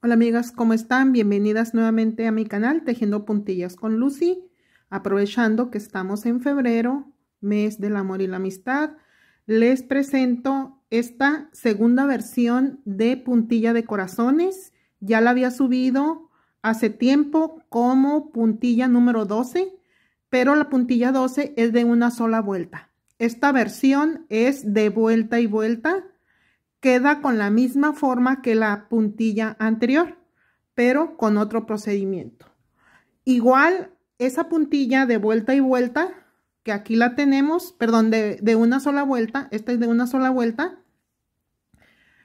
Hola amigas, ¿cómo están? Bienvenidas nuevamente a mi canal Tejiendo Puntillas con Lucy. Aprovechando que estamos en febrero, mes del amor y la amistad, les presento esta segunda versión de puntilla de corazones. Ya la había subido hace tiempo como puntilla número 12, pero la puntilla 12 es de una sola vuelta. Esta versión es de vuelta y vuelta queda con la misma forma que la puntilla anterior, pero con otro procedimiento. Igual, esa puntilla de vuelta y vuelta, que aquí la tenemos, perdón, de, una sola vuelta, esta es de una sola vuelta,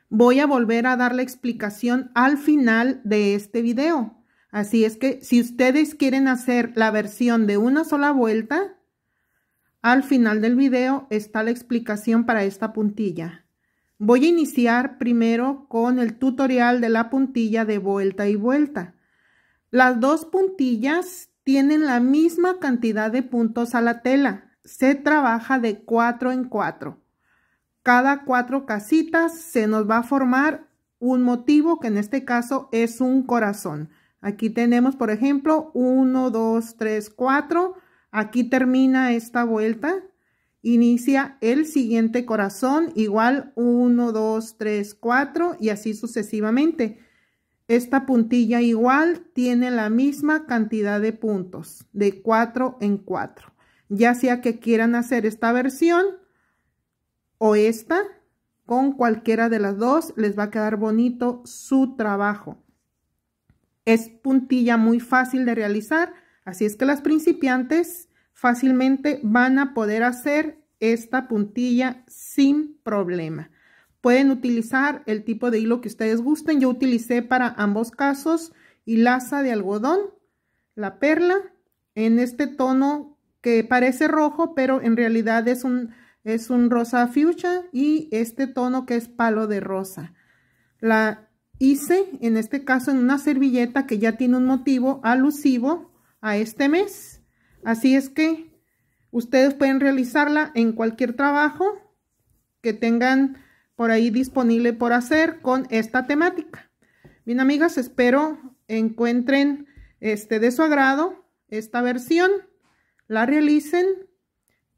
voy a volver a dar la explicación al final de este video. Así es que si ustedes quieren hacer la versión de una sola vuelta, al final del video está la explicación para esta puntilla. Voy a iniciar primero con el tutorial de la puntilla de vuelta y vuelta. Las dos puntillas tienen la misma cantidad de puntos a la tela. Se trabaja de 4 en 4. Cada cuatro casitas se nos va a formar un motivo que en este caso es un corazón. Aquí tenemos, por ejemplo, 1, 2, 3, 4. Aquí termina esta vuelta inicia el siguiente corazón, igual 1, 2, 3, 4 y así sucesivamente. Esta puntilla igual tiene la misma cantidad de puntos, de 4 en 4. Ya sea que quieran hacer esta versión o esta, con cualquiera de las dos les va a quedar bonito su trabajo. Es puntilla muy fácil de realizar, así es que las principiantes fácilmente van a poder hacer esta puntilla sin problema. Pueden utilizar el tipo de hilo que ustedes gusten. Yo utilicé para ambos casos hilaza de algodón, la perla, en este tono que parece rojo, pero en realidad es un, es un rosa fuchsia y este tono que es palo de rosa. La hice, en este caso, en una servilleta que ya tiene un motivo alusivo a este mes Así es que ustedes pueden realizarla en cualquier trabajo que tengan por ahí disponible por hacer con esta temática. Bien, amigas, espero encuentren este de su agrado esta versión, la realicen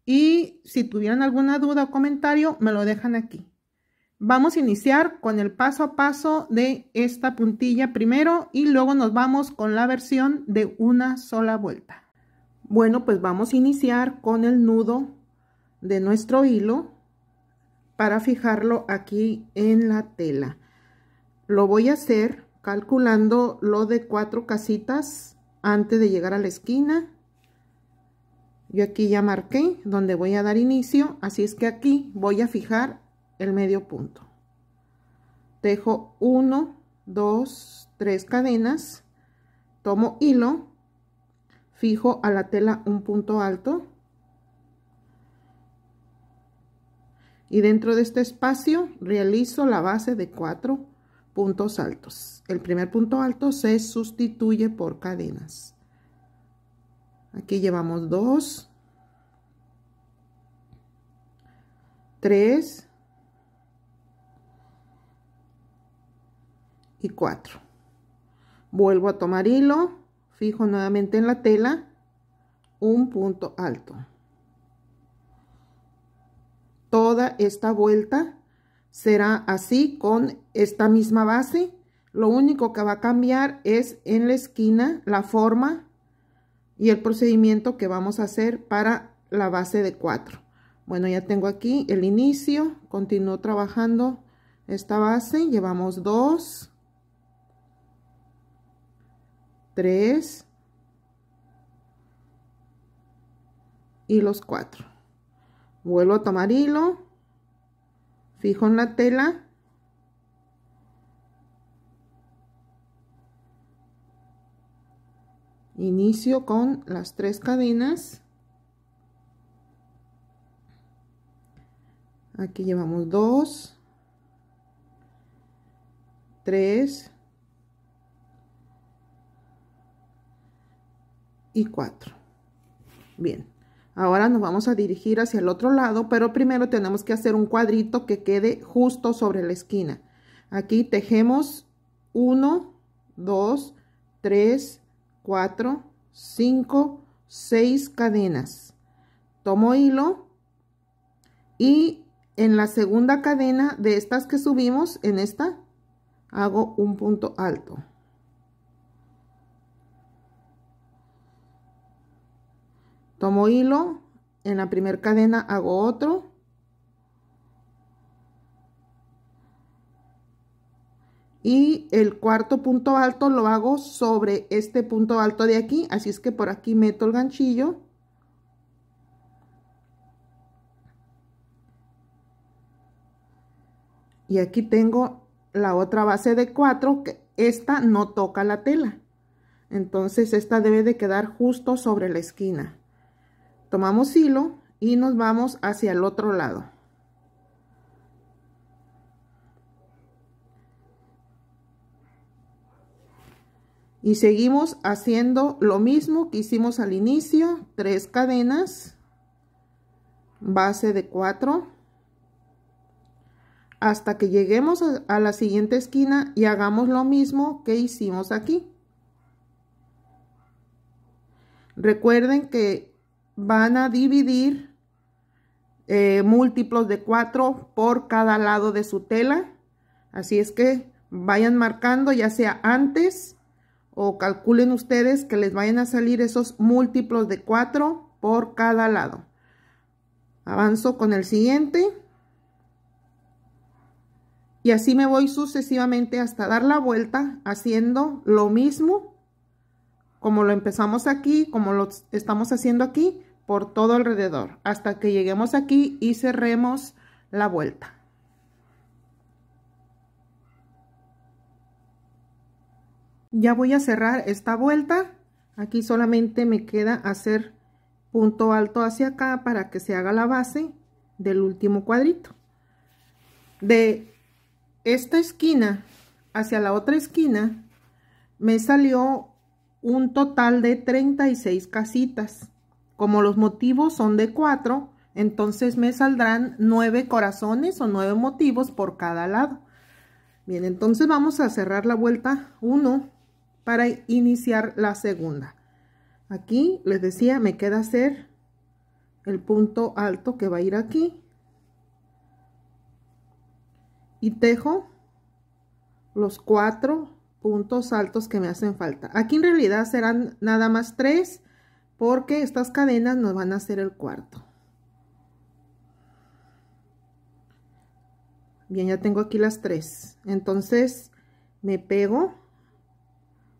y si tuvieran alguna duda o comentario, me lo dejan aquí. Vamos a iniciar con el paso a paso de esta puntilla primero y luego nos vamos con la versión de una sola vuelta. Bueno, pues vamos a iniciar con el nudo de nuestro hilo para fijarlo aquí en la tela. Lo voy a hacer calculando lo de cuatro casitas antes de llegar a la esquina. Yo aquí ya marqué donde voy a dar inicio, así es que aquí voy a fijar el medio punto. Dejo 1, 2, 3 cadenas, tomo hilo fijo a la tela un punto alto y dentro de este espacio realizo la base de cuatro puntos altos el primer punto alto se sustituye por cadenas aquí llevamos dos tres y cuatro vuelvo a tomar hilo fijo nuevamente en la tela un punto alto toda esta vuelta será así con esta misma base lo único que va a cambiar es en la esquina la forma y el procedimiento que vamos a hacer para la base de 4 bueno ya tengo aquí el inicio continúo trabajando esta base llevamos 2 3 y los 4 vuelvo a tomar hilo fijo en la tela inicio con las tres cadenas aquí llevamos 2 3 y 4. Bien, ahora nos vamos a dirigir hacia el otro lado, pero primero tenemos que hacer un cuadrito que quede justo sobre la esquina. Aquí tejemos 1, 2, 3, 4, 5, 6 cadenas. Tomo hilo y en la segunda cadena de estas que subimos, en esta, hago un punto alto. tomo hilo en la primera cadena hago otro y el cuarto punto alto lo hago sobre este punto alto de aquí así es que por aquí meto el ganchillo y aquí tengo la otra base de cuatro que esta no toca la tela entonces esta debe de quedar justo sobre la esquina tomamos hilo y nos vamos hacia el otro lado y seguimos haciendo lo mismo que hicimos al inicio tres cadenas base de 4 hasta que lleguemos a la siguiente esquina y hagamos lo mismo que hicimos aquí recuerden que van a dividir eh, múltiplos de 4 por cada lado de su tela. Así es que vayan marcando ya sea antes o calculen ustedes que les vayan a salir esos múltiplos de 4 por cada lado. Avanzo con el siguiente. Y así me voy sucesivamente hasta dar la vuelta haciendo lo mismo como lo empezamos aquí, como lo estamos haciendo aquí, por todo alrededor, hasta que lleguemos aquí y cerremos la vuelta. Ya voy a cerrar esta vuelta, aquí solamente me queda hacer punto alto hacia acá para que se haga la base del último cuadrito. De esta esquina hacia la otra esquina me salió un total de 36 casitas. Como los motivos son de 4, entonces me saldrán 9 corazones o 9 motivos por cada lado. Bien, entonces vamos a cerrar la vuelta 1 para iniciar la segunda. Aquí, les decía, me queda hacer el punto alto que va a ir aquí. Y tejo los 4 puntos altos que me hacen falta. Aquí en realidad serán nada más tres porque estas cadenas nos van a hacer el cuarto. Bien, ya tengo aquí las tres. Entonces me pego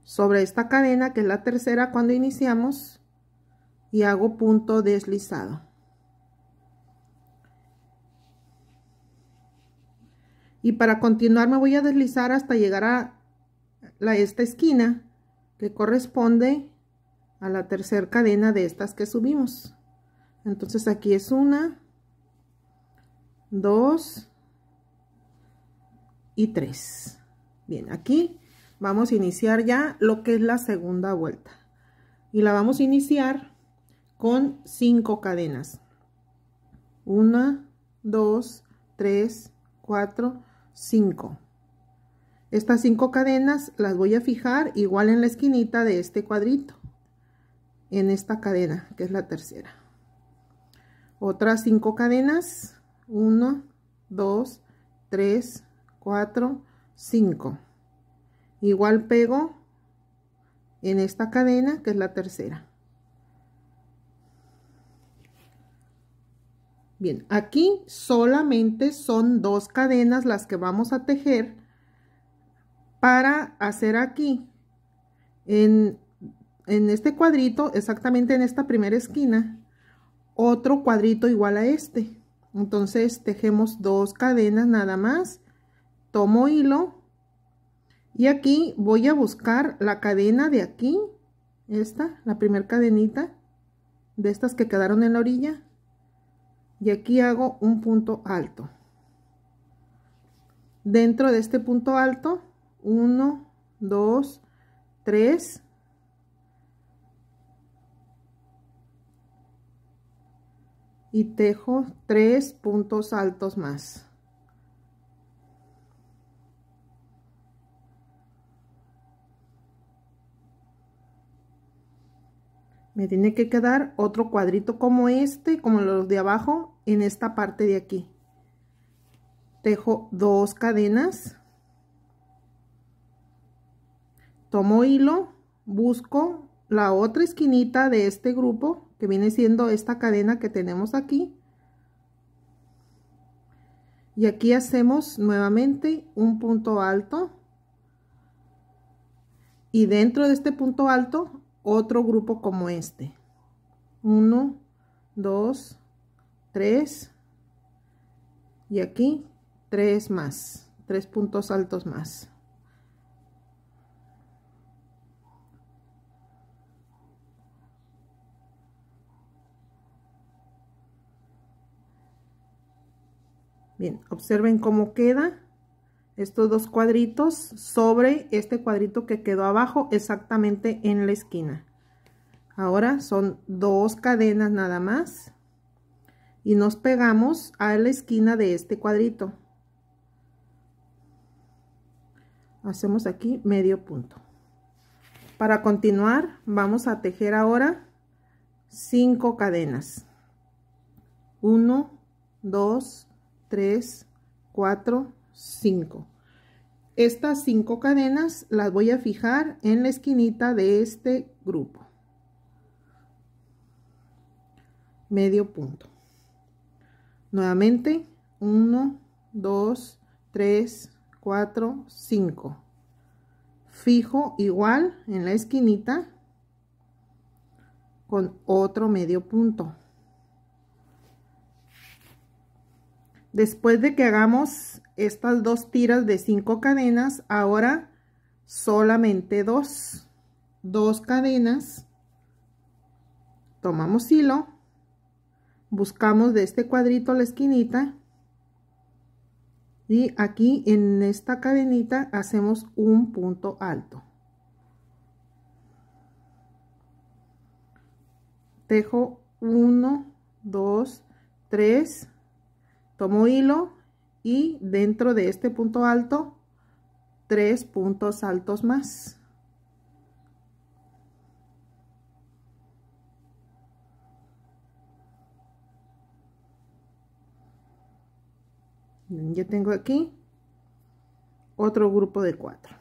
sobre esta cadena que es la tercera cuando iniciamos y hago punto deslizado. Y para continuar me voy a deslizar hasta llegar a la, esta esquina que corresponde a la tercera cadena de estas que subimos. Entonces aquí es una, dos y tres. Bien, aquí vamos a iniciar ya lo que es la segunda vuelta. Y la vamos a iniciar con cinco cadenas. Una, dos, tres, cuatro, cinco. Estas cinco cadenas las voy a fijar igual en la esquinita de este cuadrito, en esta cadena, que es la tercera. Otras cinco cadenas, 1, 2, 3, 4, 5. Igual pego en esta cadena, que es la tercera. Bien, aquí solamente son dos cadenas las que vamos a tejer para hacer aquí en, en este cuadrito exactamente en esta primera esquina otro cuadrito igual a este entonces tejemos dos cadenas nada más tomo hilo y aquí voy a buscar la cadena de aquí esta la primera cadenita de estas que quedaron en la orilla y aquí hago un punto alto dentro de este punto alto 1, 2, 3, y tejo tres puntos altos más. me tiene que quedar otro cuadrito como este, como los de abajo, en esta parte de aquí. Tejo dos cadenas. tomo hilo, busco la otra esquinita de este grupo, que viene siendo esta cadena que tenemos aquí. Y aquí hacemos nuevamente un punto alto. Y dentro de este punto alto, otro grupo como este. 1, 2, 3. Y aquí, tres más. Tres puntos altos más. Bien, observen cómo queda estos dos cuadritos sobre este cuadrito que quedó abajo exactamente en la esquina. Ahora son dos cadenas nada más y nos pegamos a la esquina de este cuadrito. Hacemos aquí medio punto. Para continuar vamos a tejer ahora cinco cadenas. 1, 2, 3, 4, 5. Estas cinco cadenas las voy a fijar en la esquinita de este grupo. Medio punto. Nuevamente, 1, 2, 3, 4, 5. Fijo igual en la esquinita con otro medio punto. Después de que hagamos estas dos tiras de cinco cadenas, ahora solamente dos, dos cadenas, tomamos hilo, buscamos de este cuadrito la esquinita y aquí en esta cadenita hacemos un punto alto. Tejo uno, dos, tres tomo hilo y dentro de este punto alto tres puntos altos más yo tengo aquí otro grupo de cuatro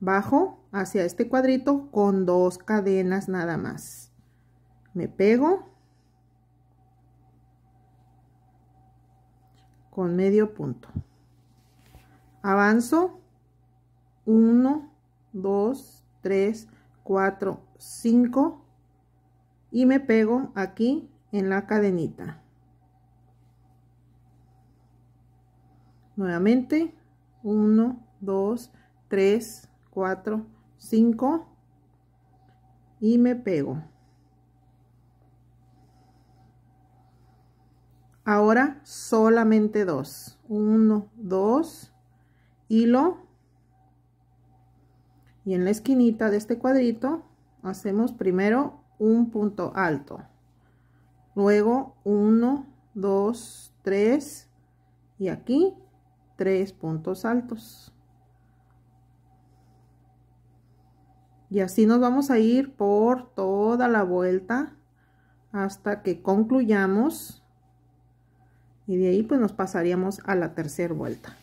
bajo hacia este cuadrito con dos cadenas nada más me pego con medio punto. Avanzo 1, 2, 3, 4, 5 y me pego aquí en la cadenita. Nuevamente 1, 2, 3, 4, 5 y me pego. Ahora solamente dos. Uno, dos, hilo. Y en la esquinita de este cuadrito hacemos primero un punto alto. Luego uno, dos, tres. Y aquí tres puntos altos. Y así nos vamos a ir por toda la vuelta hasta que concluyamos y de ahí pues nos pasaríamos a la tercera vuelta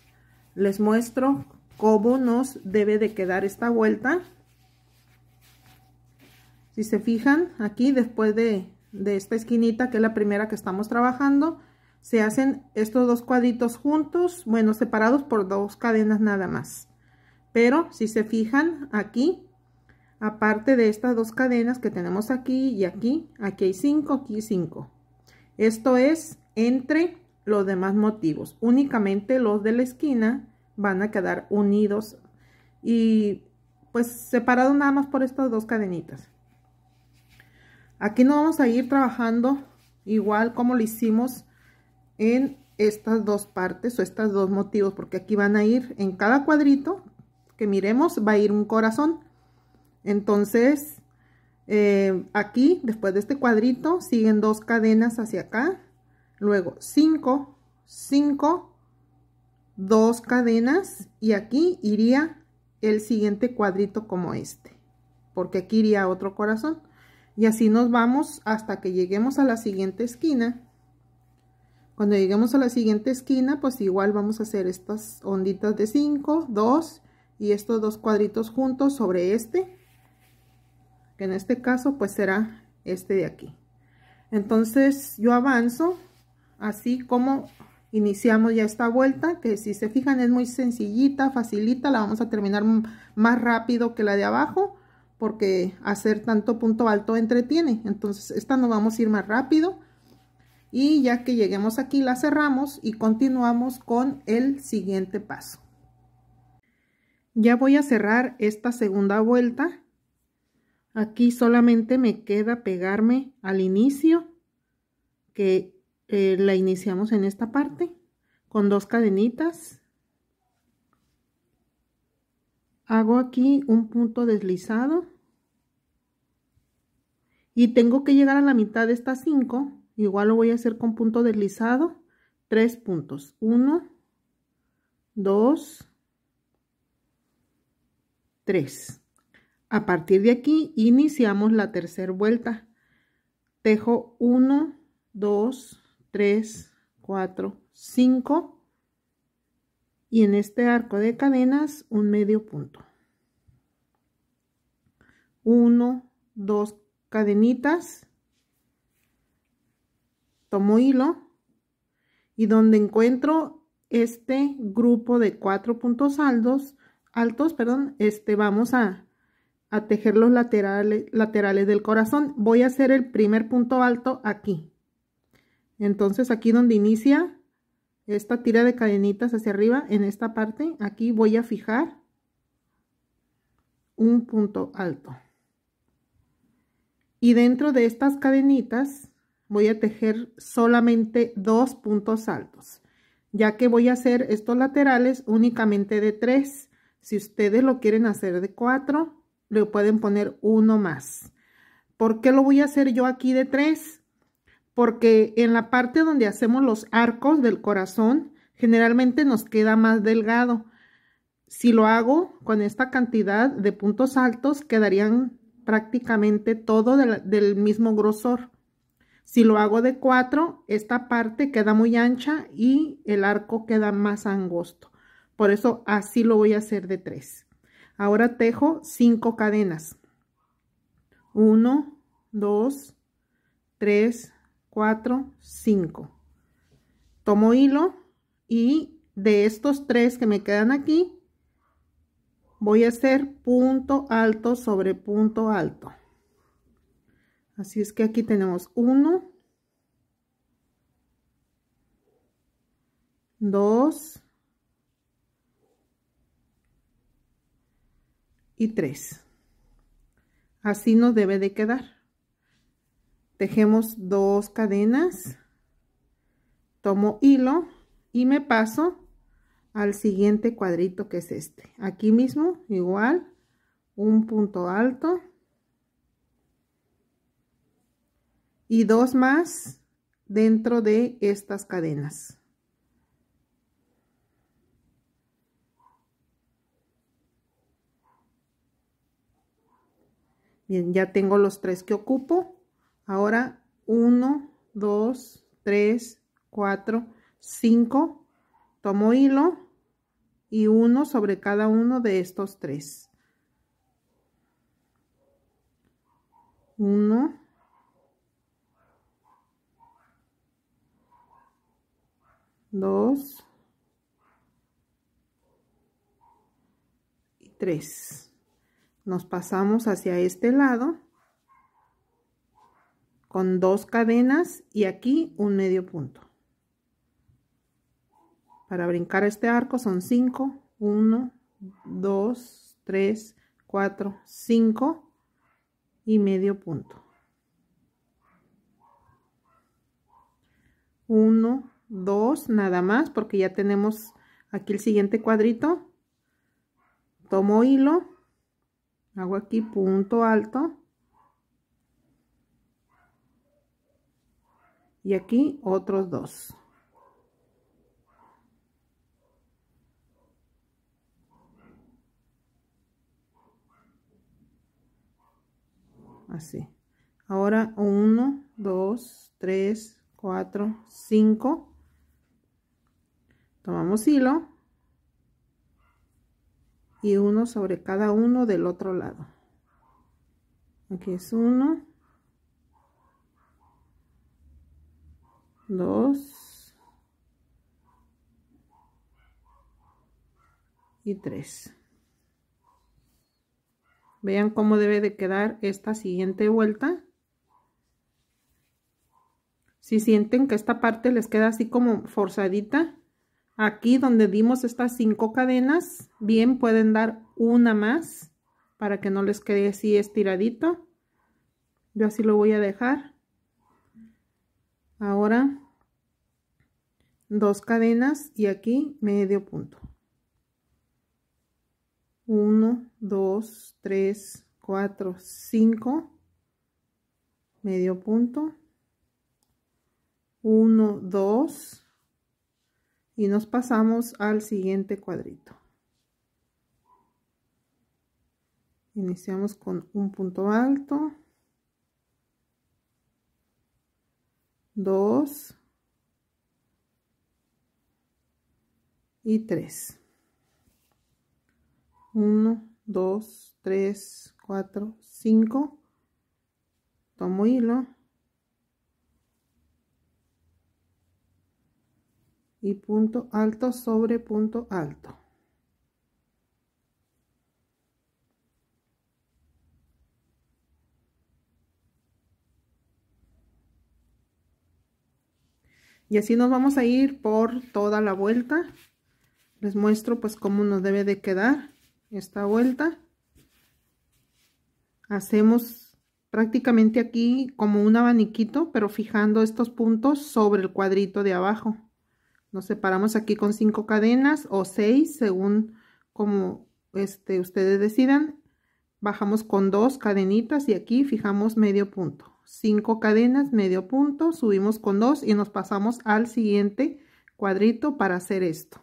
les muestro cómo nos debe de quedar esta vuelta si se fijan aquí después de, esta esquinita que es la primera que estamos trabajando se hacen estos dos cuadritos juntos bueno separados por dos cadenas nada más pero si se fijan aquí aparte de estas dos cadenas que tenemos aquí y aquí aquí hay 5 aquí 5 esto es entre los demás motivos. Únicamente los de la esquina van a quedar unidos y pues separados nada más por estas dos cadenitas. Aquí no vamos a ir trabajando igual como lo hicimos en estas dos partes o estas dos motivos porque aquí van a ir en cada cuadrito que miremos va a ir un corazón entonces eh, aquí después de este cuadrito siguen dos cadenas hacia acá Luego 5, 5, 2 cadenas y aquí iría el siguiente cuadrito como este. Porque aquí iría otro corazón. Y así nos vamos hasta que lleguemos a la siguiente esquina. Cuando lleguemos a la siguiente esquina, pues igual vamos a hacer estas onditas de 5, 2 y estos dos cuadritos juntos sobre este. Que en este caso pues será este de aquí. Entonces yo avanzo así como iniciamos ya esta vuelta que si se fijan es muy sencillita facilita la vamos a terminar más rápido que la de abajo porque hacer tanto punto alto entretiene entonces esta nos vamos a ir más rápido y ya que lleguemos aquí la cerramos y continuamos con el siguiente paso ya voy a cerrar esta segunda vuelta aquí solamente me queda pegarme al inicio que eh, la iniciamos en esta parte con dos cadenitas hago aquí un punto deslizado y tengo que llegar a la mitad de estas cinco igual lo voy a hacer con punto deslizado tres puntos 1 2 3 a partir de aquí iniciamos la tercera vuelta tejo 1 2 3, 4, 5 y en este arco de cadenas un medio punto. 1, 2 cadenitas, tomo hilo y donde encuentro este grupo de cuatro puntos altos, altos perdón, este vamos a, a tejer los laterales, laterales del corazón. Voy a hacer el primer punto alto aquí. Entonces aquí donde inicia esta tira de cadenitas hacia arriba, en esta parte, aquí voy a fijar un punto alto. Y dentro de estas cadenitas voy a tejer solamente dos puntos altos, ya que voy a hacer estos laterales únicamente de tres. Si ustedes lo quieren hacer de cuatro, le pueden poner uno más. ¿Por qué lo voy a hacer yo aquí de tres? porque en la parte donde hacemos los arcos del corazón, generalmente nos queda más delgado. Si lo hago con esta cantidad de puntos altos, quedarían prácticamente todo del mismo grosor. Si lo hago de cuatro esta parte queda muy ancha y el arco queda más angosto. Por eso así lo voy a hacer de tres Ahora tejo cinco cadenas. uno dos tres 4, 5. Tomo hilo y de estos tres que me quedan aquí, voy a hacer punto alto sobre punto alto. Así es que aquí tenemos 1, 2 y 3. Así nos debe de quedar tejemos dos cadenas tomo hilo y me paso al siguiente cuadrito que es este aquí mismo igual un punto alto y dos más dentro de estas cadenas bien ya tengo los tres que ocupo Ahora 1, 2, 3, 4, 5. Tomo hilo y uno sobre cada uno de estos tres. 1, 2 y 3. Nos pasamos hacia este lado con dos cadenas y aquí un medio punto. Para brincar este arco son 5, 1, 2, 3, 4, 5 y medio punto. 1, 2, nada más porque ya tenemos aquí el siguiente cuadrito. Tomo hilo, hago aquí punto alto y aquí otros dos así ahora uno dos tres cuatro cinco tomamos hilo y uno sobre cada uno del otro lado aquí es uno 2 y 3 vean cómo debe de quedar esta siguiente vuelta si sienten que esta parte les queda así como forzadita aquí donde dimos estas cinco cadenas bien pueden dar una más para que no les quede así estiradito yo así lo voy a dejar ahora dos cadenas y aquí medio punto 1 2 3 4 5 medio punto 1 2 y nos pasamos al siguiente cuadrito iniciamos con un punto alto 2 y 3. 1, 2, 3, 4, 5. Tomo hilo. Y punto alto sobre punto alto. Y así nos vamos a ir por toda la vuelta. Les muestro pues cómo nos debe de quedar esta vuelta. Hacemos prácticamente aquí como un abaniquito, pero fijando estos puntos sobre el cuadrito de abajo. Nos separamos aquí con cinco cadenas o seis, según como este, ustedes decidan. Bajamos con dos cadenitas y aquí fijamos medio punto cinco cadenas, medio punto, subimos con 2 y nos pasamos al siguiente cuadrito para hacer esto.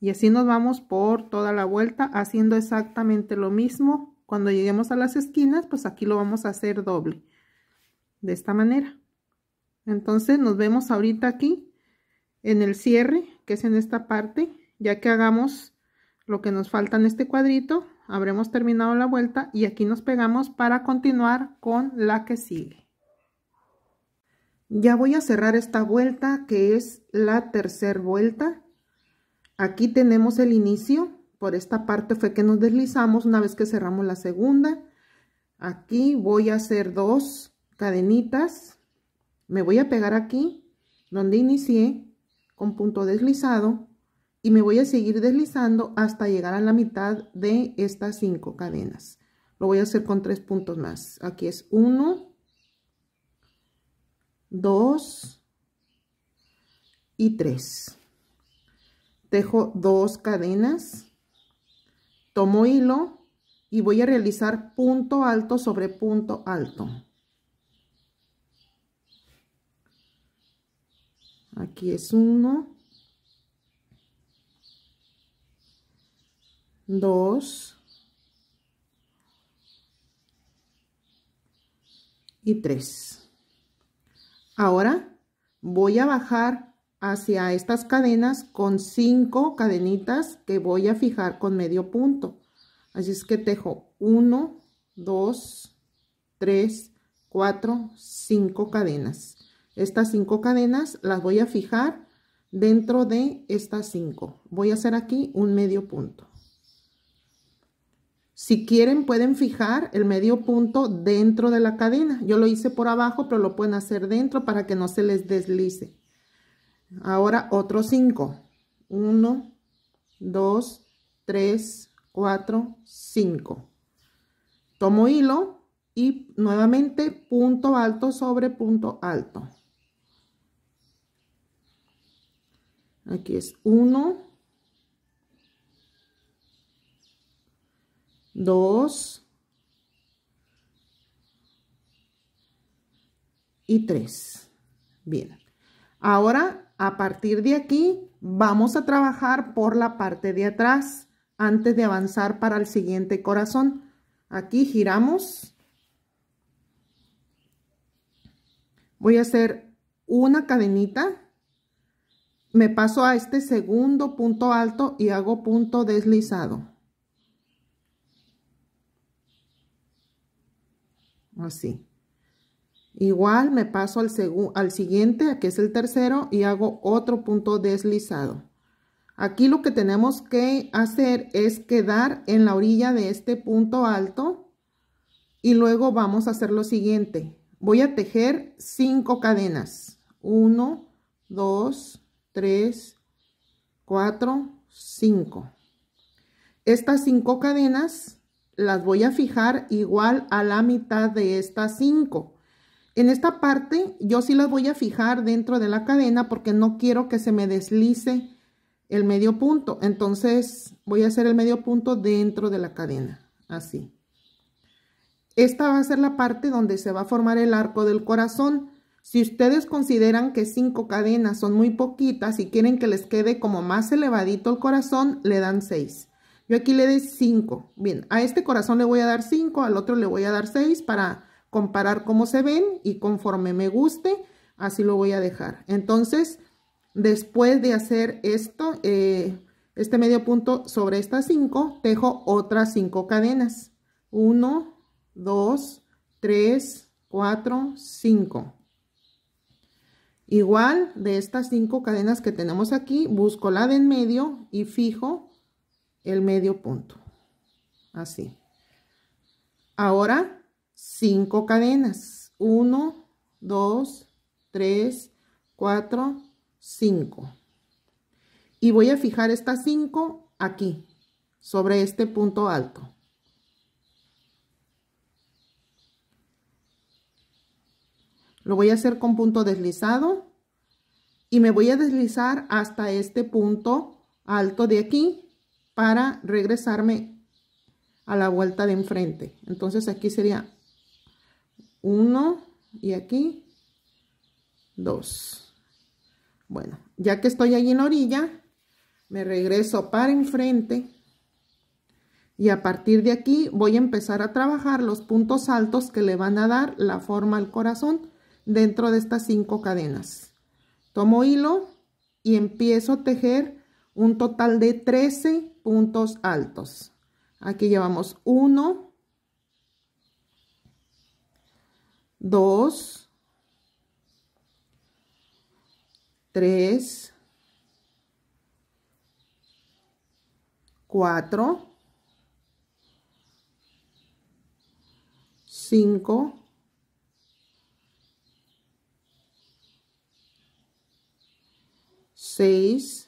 Y así nos vamos por toda la vuelta haciendo exactamente lo mismo. Cuando lleguemos a las esquinas, pues aquí lo vamos a hacer doble. De esta manera. Entonces nos vemos ahorita aquí en el cierre, que es en esta parte. Ya que hagamos lo que nos falta en este cuadrito, habremos terminado la vuelta y aquí nos pegamos para continuar con la que sigue. Ya voy a cerrar esta vuelta que es la tercera vuelta. Aquí tenemos el inicio, por esta parte fue que nos deslizamos una vez que cerramos la segunda. Aquí voy a hacer dos cadenitas, me voy a pegar aquí donde inicié con punto deslizado y me voy a seguir deslizando hasta llegar a la mitad de estas cinco cadenas. Lo voy a hacer con tres puntos más. Aquí es uno 2 y 3. Tejo dos cadenas, tomo hilo y voy a realizar punto alto sobre punto alto. Aquí es uno 2 y 3. Ahora voy a bajar hacia estas cadenas con 5 cadenitas que voy a fijar con medio punto. Así es que tejo 1, 2, 3, 4, 5 cadenas. Estas 5 cadenas las voy a fijar dentro de estas 5. Voy a hacer aquí un medio punto. Si quieren pueden fijar el medio punto dentro de la cadena. Yo lo hice por abajo, pero lo pueden hacer dentro para que no se les deslice. Ahora otro 5. 1, 2, 3, 4, 5. Tomo hilo y nuevamente punto alto sobre punto alto. Aquí es 1, dos y tres Bien. Ahora, a partir de aquí, vamos a trabajar por la parte de atrás antes de avanzar para el siguiente corazón. Aquí giramos. Voy a hacer una cadenita. Me paso a este segundo punto alto y hago punto deslizado. así. Igual me paso al, al siguiente, que es el tercero, y hago otro punto deslizado. Aquí lo que tenemos que hacer es quedar en la orilla de este punto alto y luego vamos a hacer lo siguiente. Voy a tejer cinco cadenas. uno dos tres cuatro cinco Estas cinco cadenas las voy a fijar igual a la mitad de estas 5. En esta parte yo sí las voy a fijar dentro de la cadena porque no quiero que se me deslice el medio punto. Entonces voy a hacer el medio punto dentro de la cadena, así. Esta va a ser la parte donde se va a formar el arco del corazón. Si ustedes consideran que cinco cadenas son muy poquitas y quieren que les quede como más elevadito el corazón, le dan 6. Yo aquí le di 5. Bien, a este corazón le voy a dar 5, al otro le voy a dar 6 para comparar cómo se ven y conforme me guste, así lo voy a dejar. Entonces, después de hacer esto, eh, este medio punto sobre estas 5, tejo otras 5 cadenas. 1, 2, 3, 4, 5. Igual de estas 5 cadenas que tenemos aquí, busco la de en medio y fijo el medio punto. Así. Ahora, cinco cadenas. 1, 2, 3, 4, 5. Y voy a fijar estas 5 aquí, sobre este punto alto. Lo voy a hacer con punto deslizado y me voy a deslizar hasta este punto alto de aquí para regresarme a la vuelta de enfrente. Entonces aquí sería 1 y aquí 2. Bueno, ya que estoy ahí en orilla, me regreso para enfrente y a partir de aquí voy a empezar a trabajar los puntos altos que le van a dar la forma al corazón dentro de estas cinco cadenas. Tomo hilo y empiezo a tejer un total de 13 puntos altos. Aquí llevamos 1, 2, 3, 4, 5, 6,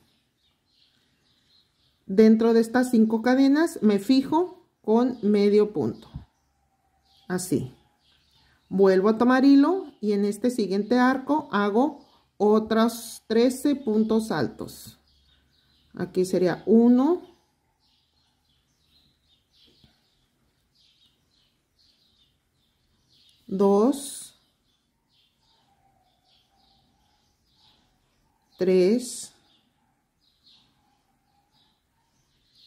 dentro de estas cinco cadenas me fijo con medio punto así vuelvo a tomar hilo y en este siguiente arco hago otros 13 puntos altos aquí sería 1 2 3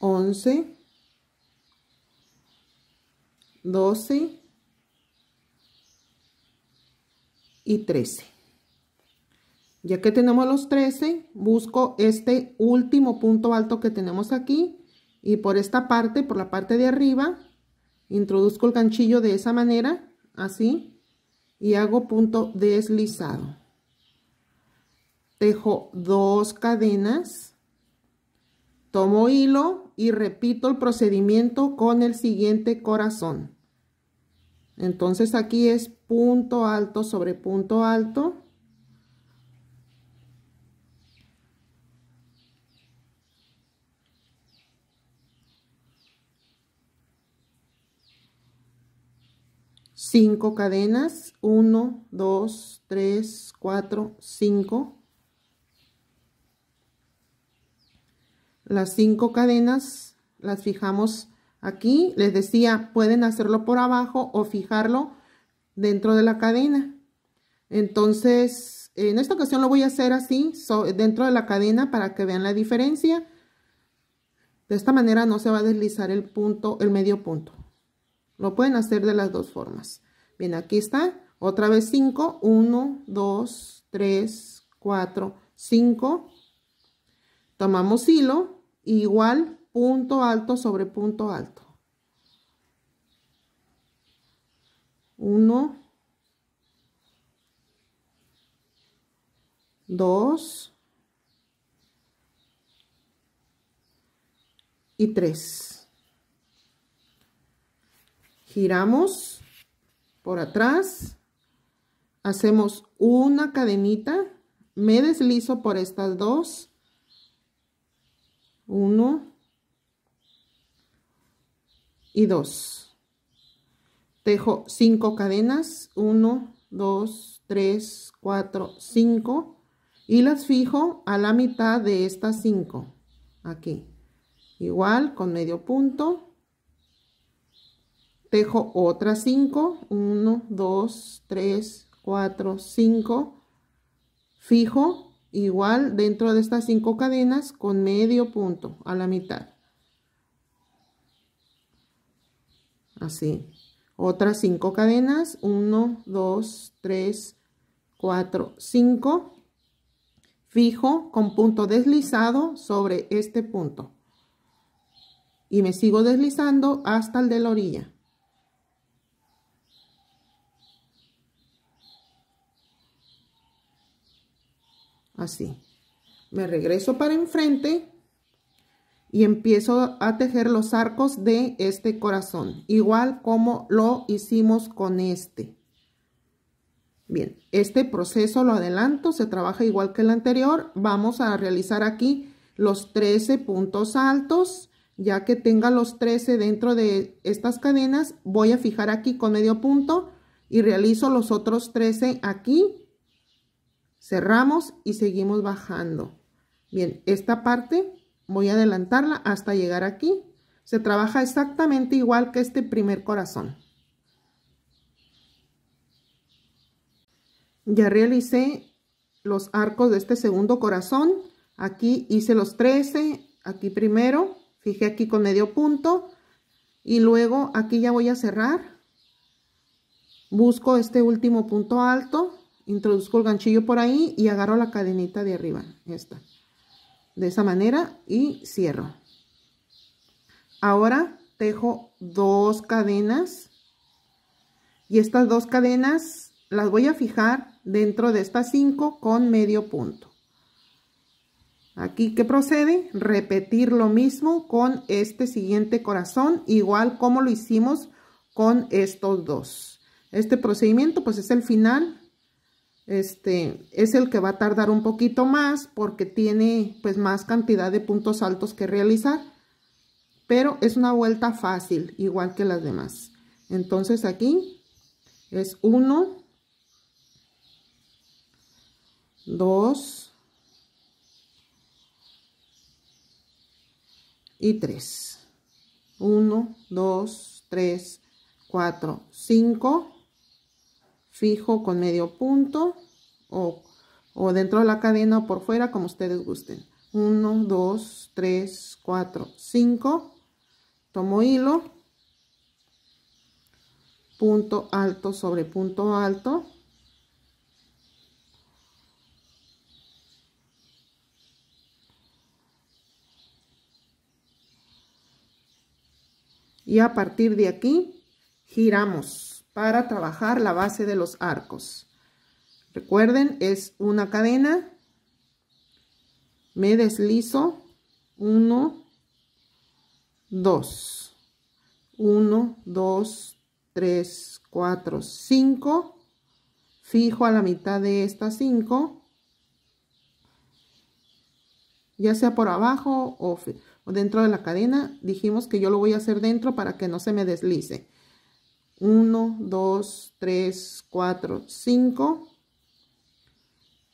11, 12 y 13. Ya que tenemos los 13, busco este último punto alto que tenemos aquí y por esta parte, por la parte de arriba, introduzco el ganchillo de esa manera, así, y hago punto deslizado. Tejo dos cadenas Tomo hilo y repito el procedimiento con el siguiente corazón. Entonces aquí es punto alto sobre punto alto. Cinco cadenas, uno, dos, tres, cuatro, cinco. las cinco cadenas las fijamos aquí. Les decía, pueden hacerlo por abajo o fijarlo dentro de la cadena. Entonces, en esta ocasión lo voy a hacer así, dentro de la cadena para que vean la diferencia. De esta manera no se va a deslizar el punto, el medio punto. Lo pueden hacer de las dos formas. Bien, aquí está. Otra vez 5, 1, 2, 3, 4, 5. Tomamos hilo igual punto alto sobre punto alto. Uno. Dos. y tres. Giramos por atrás, hacemos una cadenita, me deslizo por estas dos 1 y 2 tejo 5 cadenas 1 2 3 4 5 y las fijo a la mitad de estas 5 aquí igual con medio punto tejo otras 5 1 2 3 4 5 fijo igual dentro de estas cinco cadenas con medio punto a la mitad así otras cinco cadenas 1 2 3 4 5 fijo con punto deslizado sobre este punto y me sigo deslizando hasta el de la orilla así me regreso para enfrente y empiezo a tejer los arcos de este corazón igual como lo hicimos con este bien este proceso lo adelanto se trabaja igual que el anterior vamos a realizar aquí los 13 puntos altos ya que tenga los 13 dentro de estas cadenas voy a fijar aquí con medio punto y realizo los otros 13 aquí Cerramos y seguimos bajando. Bien, esta parte voy a adelantarla hasta llegar aquí. Se trabaja exactamente igual que este primer corazón. Ya realicé los arcos de este segundo corazón. Aquí hice los 13, aquí primero, fijé aquí con medio punto y luego aquí ya voy a cerrar. Busco este último punto alto introduzco el ganchillo por ahí y agarro la cadenita de arriba esta de esa manera y cierro ahora tejo dos cadenas y estas dos cadenas las voy a fijar dentro de estas cinco con medio punto aquí que procede repetir lo mismo con este siguiente corazón igual como lo hicimos con estos dos este procedimiento pues es el final este es el que va a tardar un poquito más porque tiene pues más cantidad de puntos altos que realizar pero es una vuelta fácil igual que las demás entonces aquí es 1 2 y 3 1 2 3 4 5 fijo con medio punto o, dentro de la cadena o por fuera, como ustedes gusten. 1, 2, 3, 4, 5. Tomo hilo. Punto alto sobre punto alto. Y a partir de aquí giramos para trabajar la base de los arcos. Recuerden, es una cadena. Me deslizo. 1, 2. 1, 2, 3, 4, 5. Fijo a la mitad de estas 5. Ya sea por abajo o, o dentro de la cadena. Dijimos que yo lo voy a hacer dentro para que no se me deslice. 1, 2, 3, 4, 5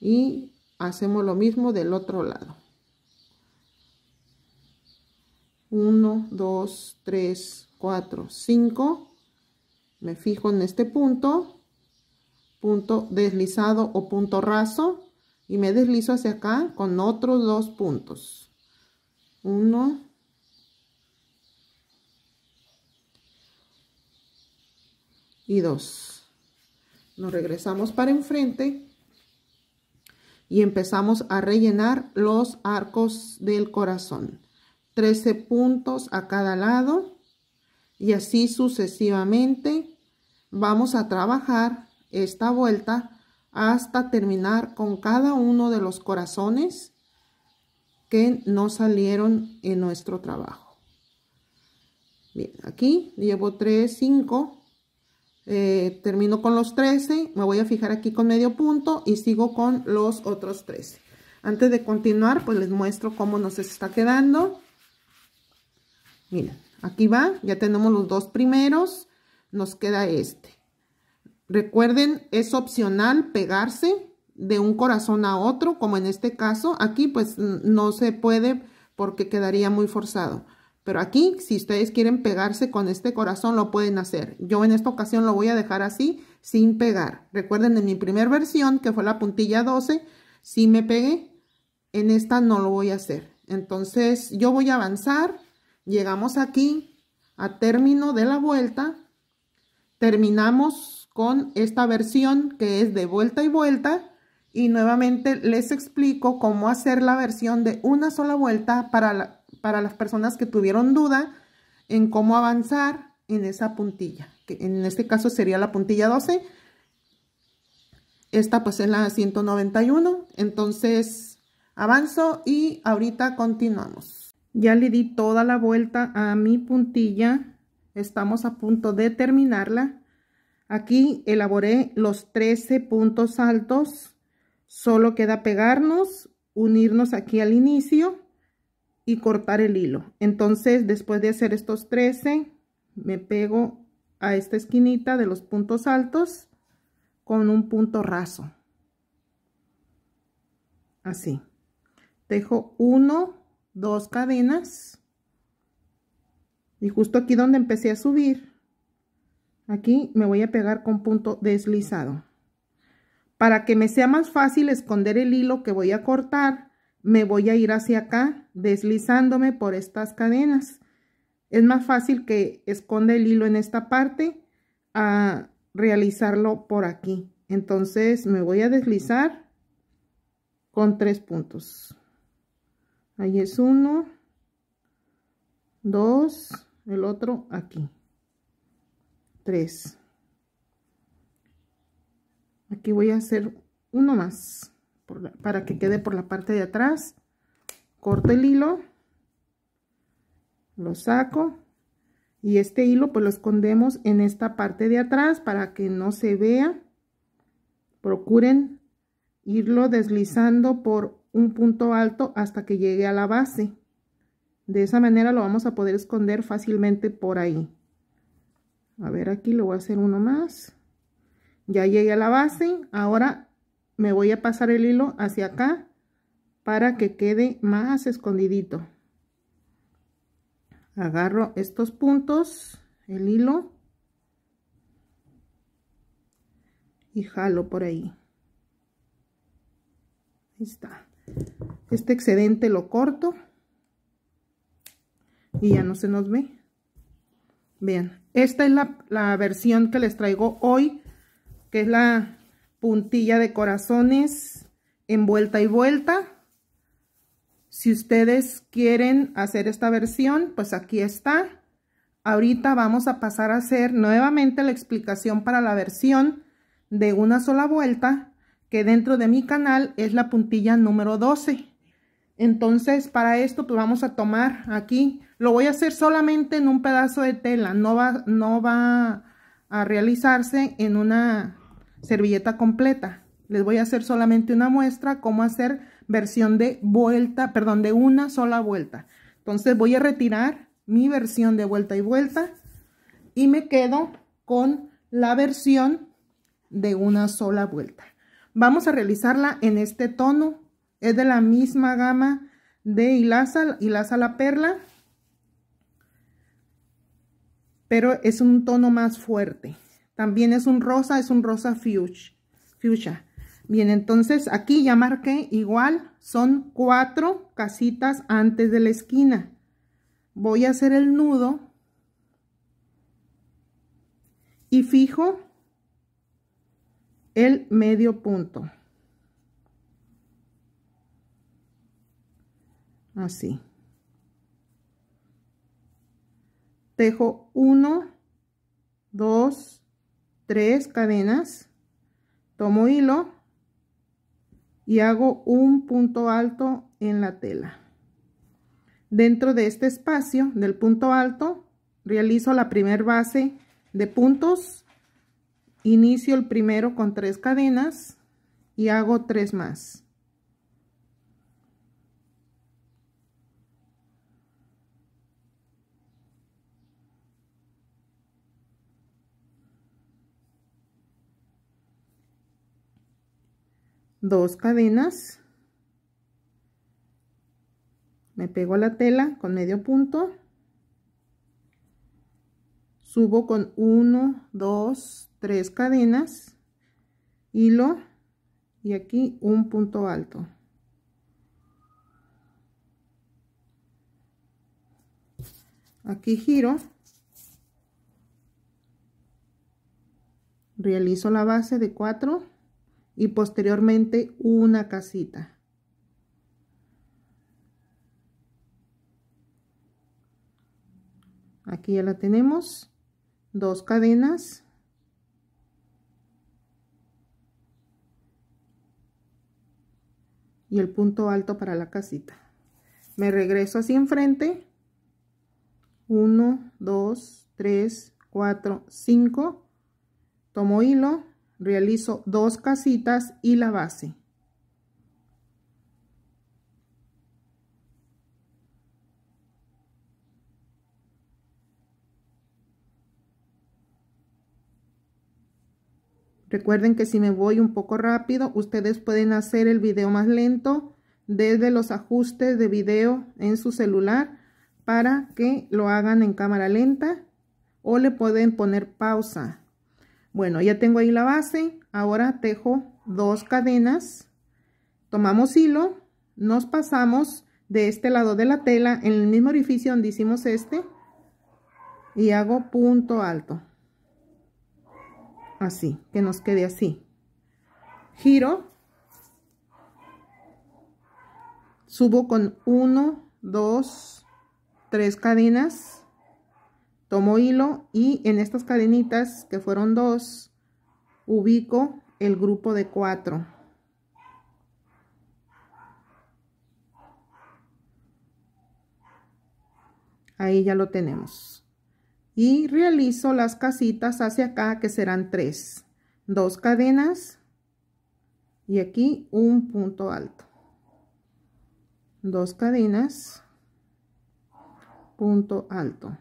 y hacemos lo mismo del otro lado. 1, 2, 3, 4, 5. Me fijo en este punto, punto deslizado o punto raso y me deslizo hacia acá con otros dos puntos. 1, y dos Nos regresamos para enfrente y empezamos a rellenar los arcos del corazón. 13 puntos a cada lado y así sucesivamente vamos a trabajar esta vuelta hasta terminar con cada uno de los corazones que no salieron en nuestro trabajo. Bien, aquí llevo 3, 5 eh, termino con los 13, me voy a fijar aquí con medio punto y sigo con los otros 13. Antes de continuar, pues les muestro cómo nos está quedando. Miren, aquí va, ya tenemos los dos primeros, nos queda este. Recuerden, es opcional pegarse de un corazón a otro, como en este caso. Aquí pues no se puede porque quedaría muy forzado. Pero aquí, si ustedes quieren pegarse con este corazón, lo pueden hacer. Yo en esta ocasión lo voy a dejar así, sin pegar. Recuerden, en mi primer versión, que fue la puntilla 12, sí me pegué. En esta no lo voy a hacer. Entonces, yo voy a avanzar. Llegamos aquí, a término de la vuelta. Terminamos con esta versión, que es de vuelta y vuelta. Y nuevamente les explico cómo hacer la versión de una sola vuelta para la para las personas que tuvieron duda en cómo avanzar en esa puntilla, que en este caso sería la puntilla 12. Esta pues es la 191, entonces avanzo y ahorita continuamos. Ya le di toda la vuelta a mi puntilla, estamos a punto de terminarla. Aquí elaboré los 13 puntos altos, solo queda pegarnos, unirnos aquí al inicio y cortar el hilo entonces después de hacer estos 13 me pego a esta esquinita de los puntos altos con un punto raso así dejo 1 2 cadenas y justo aquí donde empecé a subir aquí me voy a pegar con punto deslizado para que me sea más fácil esconder el hilo que voy a cortar me voy a ir hacia acá deslizándome por estas cadenas. Es más fácil que esconda el hilo en esta parte a realizarlo por aquí. Entonces me voy a deslizar con tres puntos. Ahí es uno, dos, el otro aquí, tres. Aquí voy a hacer uno más para que quede por la parte de atrás corto el hilo, lo saco y este hilo pues lo escondemos en esta parte de atrás para que no se vea. Procuren irlo deslizando por un punto alto hasta que llegue a la base. De esa manera lo vamos a poder esconder fácilmente por ahí. A ver, aquí le voy a hacer uno más. Ya llegué a la base. Ahora me voy a pasar el hilo hacia acá para que quede más escondidito agarro estos puntos el hilo y jalo por ahí ahí está este excedente lo corto y ya no se nos ve bien esta es la, la versión que les traigo hoy que es la puntilla de corazones en vuelta y vuelta si ustedes quieren hacer esta versión, pues aquí está. Ahorita vamos a pasar a hacer nuevamente la explicación para la versión de una sola vuelta, que dentro de mi canal es la puntilla número 12. Entonces, para esto, pues vamos a tomar aquí. Lo voy a hacer solamente en un pedazo de tela. No va, no va a realizarse en una servilleta completa. Les voy a hacer solamente una muestra cómo hacer versión de vuelta, perdón, de una sola vuelta. Entonces voy a retirar mi versión de vuelta y vuelta y me quedo con la versión de una sola vuelta. Vamos a realizarla en este tono. Es de la misma gama de hilaza, hilaza la perla, pero es un tono más fuerte. También es un rosa, es un rosa fuchsia. Bien, entonces aquí ya marqué igual, son cuatro casitas antes de la esquina. Voy a hacer el nudo y fijo el medio punto. Así. Tejo uno, 2, tres cadenas, tomo hilo y hago un punto alto en la tela. Dentro de este espacio del punto alto realizo la primer base de puntos, inicio el primero con tres cadenas y hago tres más. dos cadenas me pego a la tela con medio punto subo con 1 dos, tres cadenas hilo y aquí un punto alto aquí giro realizo la base de 4 y posteriormente una casita. Aquí ya la tenemos. Dos cadenas. y el punto alto para la casita. Me regreso así enfrente. 1, 2, 3, 4, 5. Tomo hilo, realizo dos casitas y la base Recuerden que si me voy un poco rápido, ustedes pueden hacer el video más lento desde los ajustes de video en su celular para que lo hagan en cámara lenta o le pueden poner pausa. Bueno, ya tengo ahí la base. Ahora tejo dos cadenas. Tomamos hilo, nos pasamos de este lado de la tela en el mismo orificio donde hicimos este y hago punto alto. Así, que nos quede así. Giro. Subo con 1, 2, tres cadenas tomo hilo y en estas cadenitas que fueron dos ubico el grupo de cuatro ahí ya lo tenemos y realizo las casitas hacia acá que serán tres dos cadenas y aquí un punto alto dos cadenas punto alto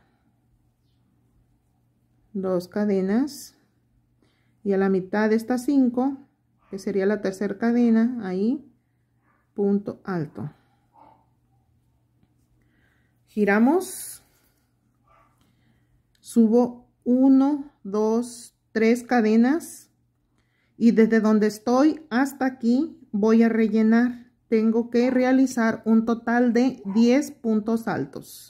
dos cadenas y a la mitad de estas cinco que sería la tercera cadena ahí punto alto giramos subo 1 2 tres cadenas y desde donde estoy hasta aquí voy a rellenar tengo que realizar un total de 10 puntos altos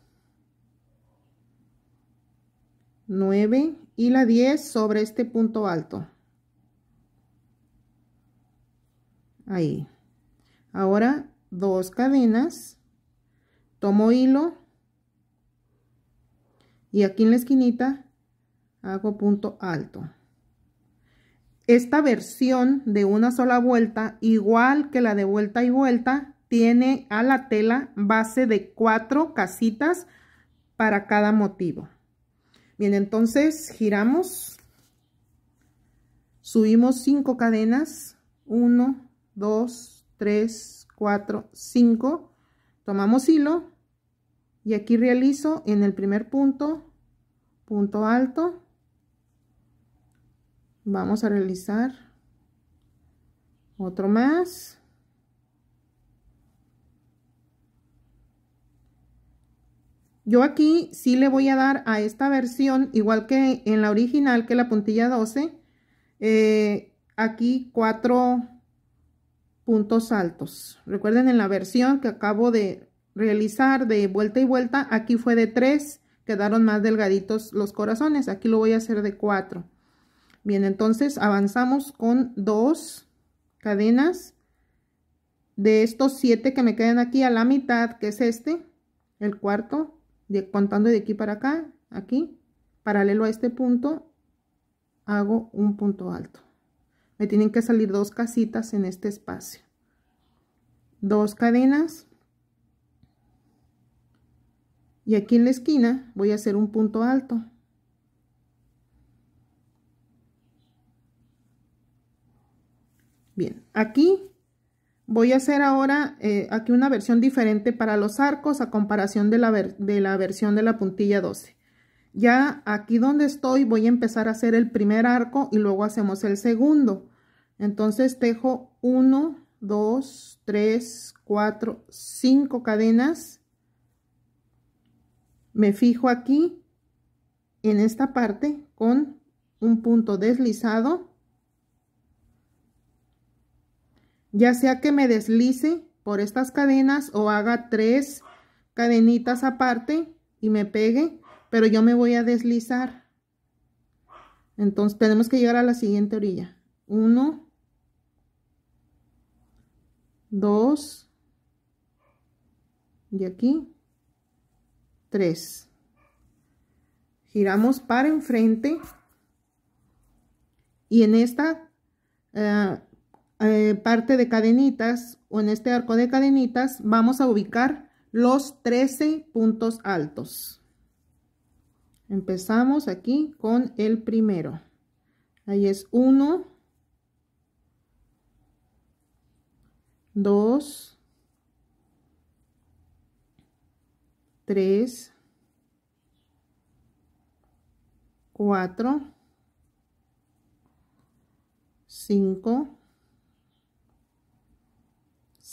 9 y la 10 sobre este punto alto. Ahí. Ahora dos cadenas, tomo hilo y aquí en la esquinita hago punto alto. Esta versión de una sola vuelta, igual que la de vuelta y vuelta, tiene a la tela base de cuatro casitas para cada motivo. Bien, entonces giramos, subimos 5 cadenas, 1, 2, 3, 4, 5, tomamos hilo y aquí realizo en el primer punto, punto alto, vamos a realizar otro más Yo aquí sí le voy a dar a esta versión, igual que en la original, que la puntilla 12, eh, aquí cuatro puntos altos. Recuerden en la versión que acabo de realizar de vuelta y vuelta, aquí fue de tres, quedaron más delgaditos los corazones, aquí lo voy a hacer de 4. Bien, entonces avanzamos con dos cadenas de estos siete que me quedan aquí a la mitad, que es este, el cuarto, contando de aquí para acá, aquí, paralelo a este punto, hago un punto alto. Me tienen que salir dos casitas en este espacio. Dos cadenas. Y aquí en la esquina voy a hacer un punto alto. Bien, aquí Voy a hacer ahora eh, aquí una versión diferente para los arcos a comparación de la, de la versión de la puntilla 12. Ya aquí donde estoy voy a empezar a hacer el primer arco y luego hacemos el segundo. Entonces tejo 1, 2, 3, 4, 5 cadenas. Me fijo aquí en esta parte con un punto deslizado ya sea que me deslice por estas cadenas o haga tres cadenitas aparte y me pegue, pero yo me voy a deslizar. Entonces tenemos que llegar a la siguiente orilla. Uno, dos, y aquí, tres. Giramos para enfrente y en esta eh, eh, parte de cadenitas o en este arco de cadenitas vamos a ubicar los 13 puntos altos. Empezamos aquí con el primero. Ahí es 1, 2, 3, 4, 5,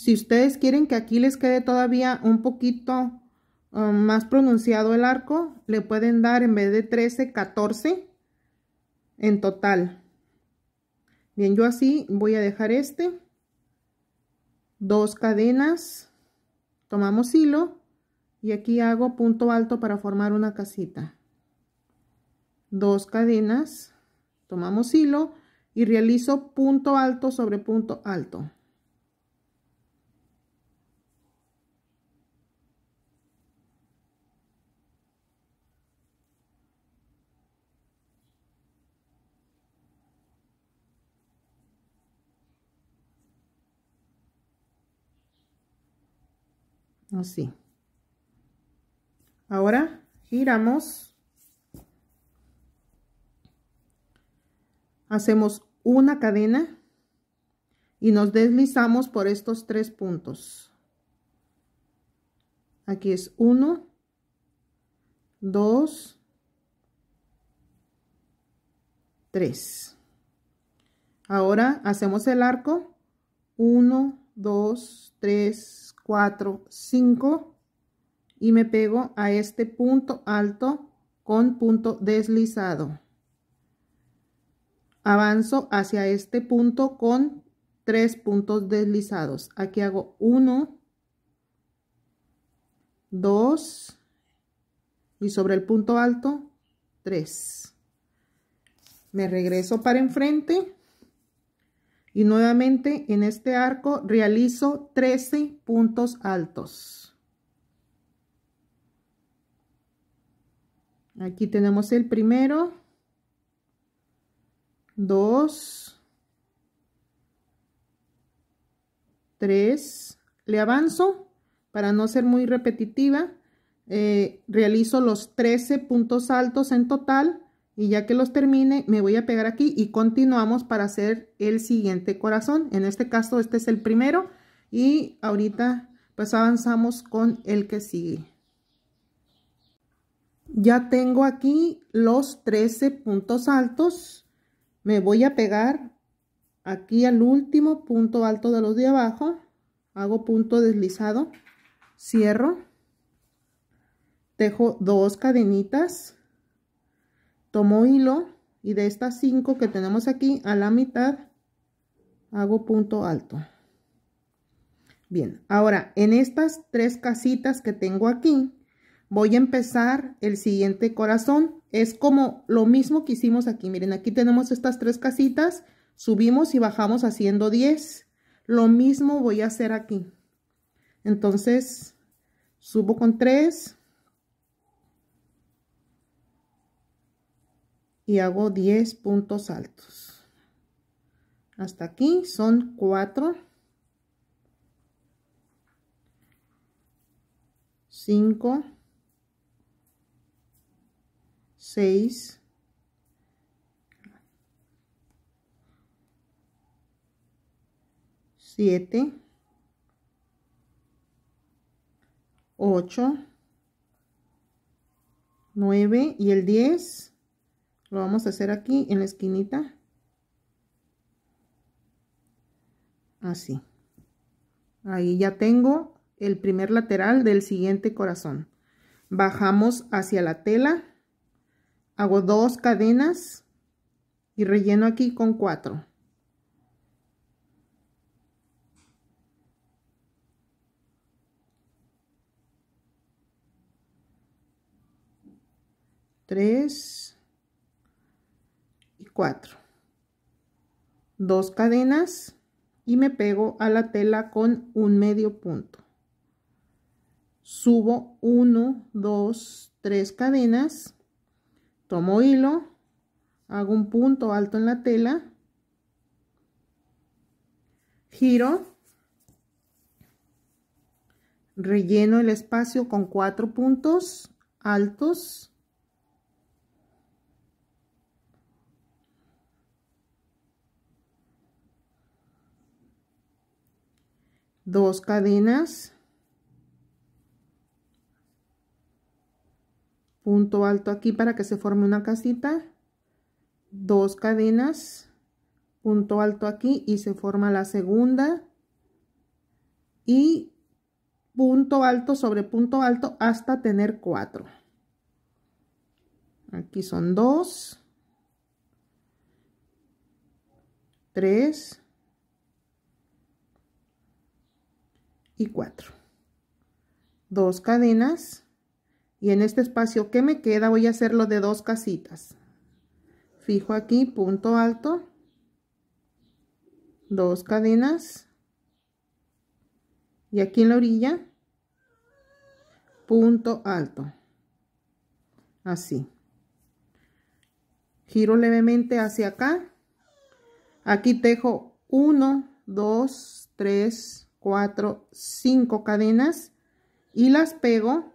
Si ustedes quieren que aquí les quede todavía un poquito um, más pronunciado el arco, le pueden dar en vez de 13, 14 en total. Bien, yo así voy a dejar este. Dos cadenas. Tomamos hilo. Y aquí hago punto alto para formar una casita. Dos cadenas. Tomamos hilo. Y realizo punto alto sobre punto alto. así ahora giramos hacemos una cadena y nos deslizamos por estos tres puntos aquí es 1 2 3 ahora hacemos el arco 1 2, 3, 4, 5 y me pego a este punto alto con punto deslizado. Avanzo hacia este punto con tres puntos deslizados. Aquí hago 1, 2 y sobre el punto alto 3. Me regreso para enfrente y nuevamente en este arco realizo 13 puntos altos. Aquí tenemos el primero, dos, tres, le avanzo para no ser muy repetitiva, eh, realizo los 13 puntos altos en total y ya que los termine me voy a pegar aquí y continuamos para hacer el siguiente corazón en este caso este es el primero y ahorita pues avanzamos con el que sigue ya tengo aquí los 13 puntos altos me voy a pegar aquí al último punto alto de los de abajo hago punto deslizado cierro dejo dos cadenitas tomo hilo y de estas 5 que tenemos aquí a la mitad hago punto alto bien ahora en estas tres casitas que tengo aquí voy a empezar el siguiente corazón es como lo mismo que hicimos aquí miren aquí tenemos estas tres casitas subimos y bajamos haciendo 10 lo mismo voy a hacer aquí entonces subo con 3 y hago 10 puntos altos hasta aquí son 4 5 6 7 8 9 y el 10 lo vamos a hacer aquí en la esquinita así ahí ya tengo el primer lateral del siguiente corazón bajamos hacia la tela hago dos cadenas y relleno aquí con cuatro tres 4 dos cadenas y me pego a la tela con un medio punto subo 1 2 3 cadenas tomo hilo hago un punto alto en la tela giro relleno el espacio con 4 puntos altos dos cadenas, punto alto aquí para que se forme una casita, dos cadenas, punto alto aquí y se forma la segunda y punto alto sobre punto alto hasta tener cuatro. Aquí son dos, tres, y 4 dos cadenas y en este espacio que me queda voy a hacerlo de dos casitas fijo aquí punto alto dos cadenas y aquí en la orilla punto alto así giro levemente hacia acá aquí tejo 1 2 3 4, 5 cadenas y las pego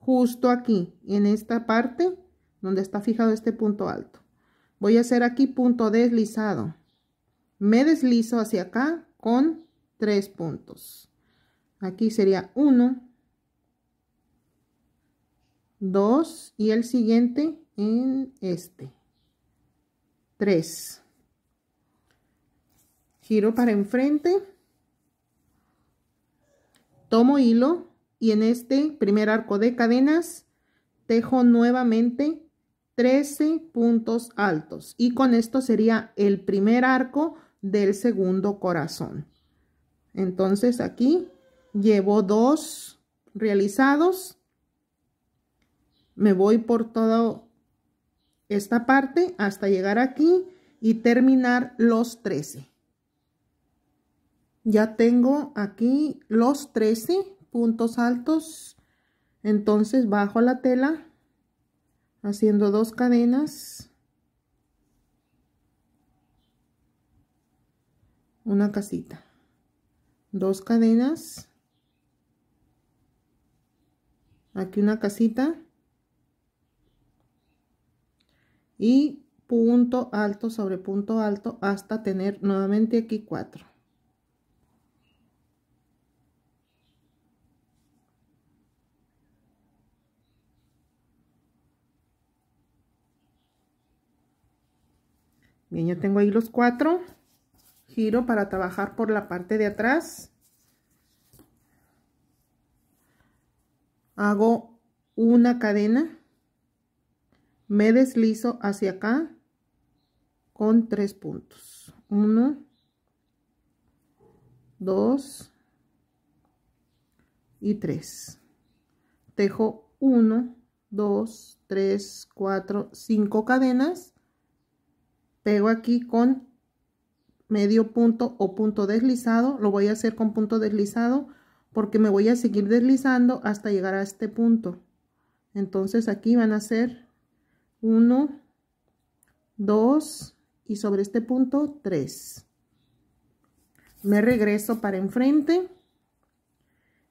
justo aquí, en esta parte donde está fijado este punto alto. Voy a hacer aquí punto deslizado. Me deslizo hacia acá con tres puntos. Aquí sería 1, 2 y el siguiente en este. 3. Giro para enfrente tomo hilo y en este primer arco de cadenas tejo nuevamente 13 puntos altos y con esto sería el primer arco del segundo corazón entonces aquí llevo dos realizados me voy por toda esta parte hasta llegar aquí y terminar los 13 ya tengo aquí los 13 puntos altos entonces bajo la tela haciendo dos cadenas una casita dos cadenas aquí una casita y punto alto sobre punto alto hasta tener nuevamente aquí cuatro Bien, yo tengo ahí los cuatro. Giro para trabajar por la parte de atrás. Hago una cadena. Me deslizo hacia acá con tres puntos. Uno, dos y tres. Tejo uno, dos, tres, cuatro, cinco cadenas pego aquí con medio punto o punto deslizado lo voy a hacer con punto deslizado porque me voy a seguir deslizando hasta llegar a este punto entonces aquí van a ser 1 2 y sobre este punto 3 me regreso para enfrente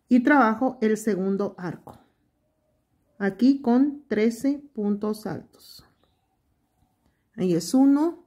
y trabajo el segundo arco aquí con 13 puntos altos ahí es 1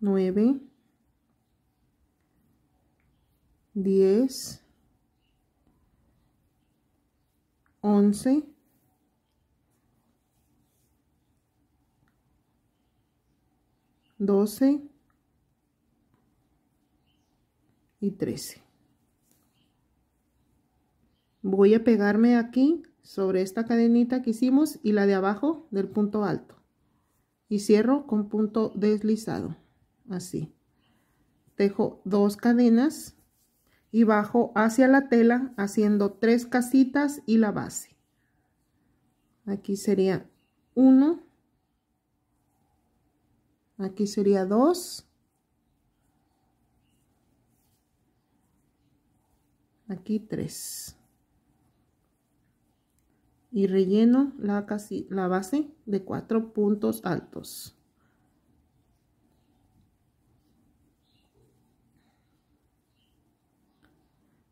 9, 10, 11, 12 y 13. Voy a pegarme aquí sobre esta cadenita que hicimos y la de abajo del punto alto y cierro con punto deslizado así dejo dos cadenas y bajo hacia la tela haciendo tres casitas y la base aquí sería uno, aquí sería dos, aquí tres y relleno la, casi, la base de cuatro puntos altos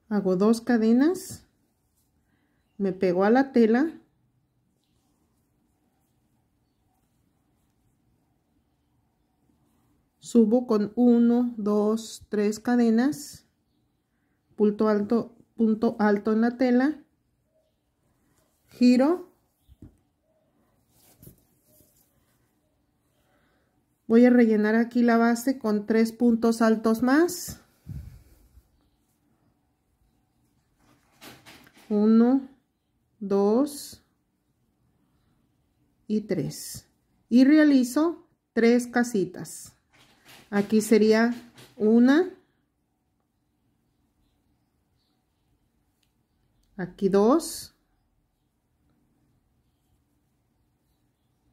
hago dos cadenas me pego a la tela subo con 1 2 tres cadenas punto alto punto alto en la tela giro voy a rellenar aquí la base con tres puntos altos más 1, 2 y 3. Y realizo tres casitas. Aquí sería una. Aquí 2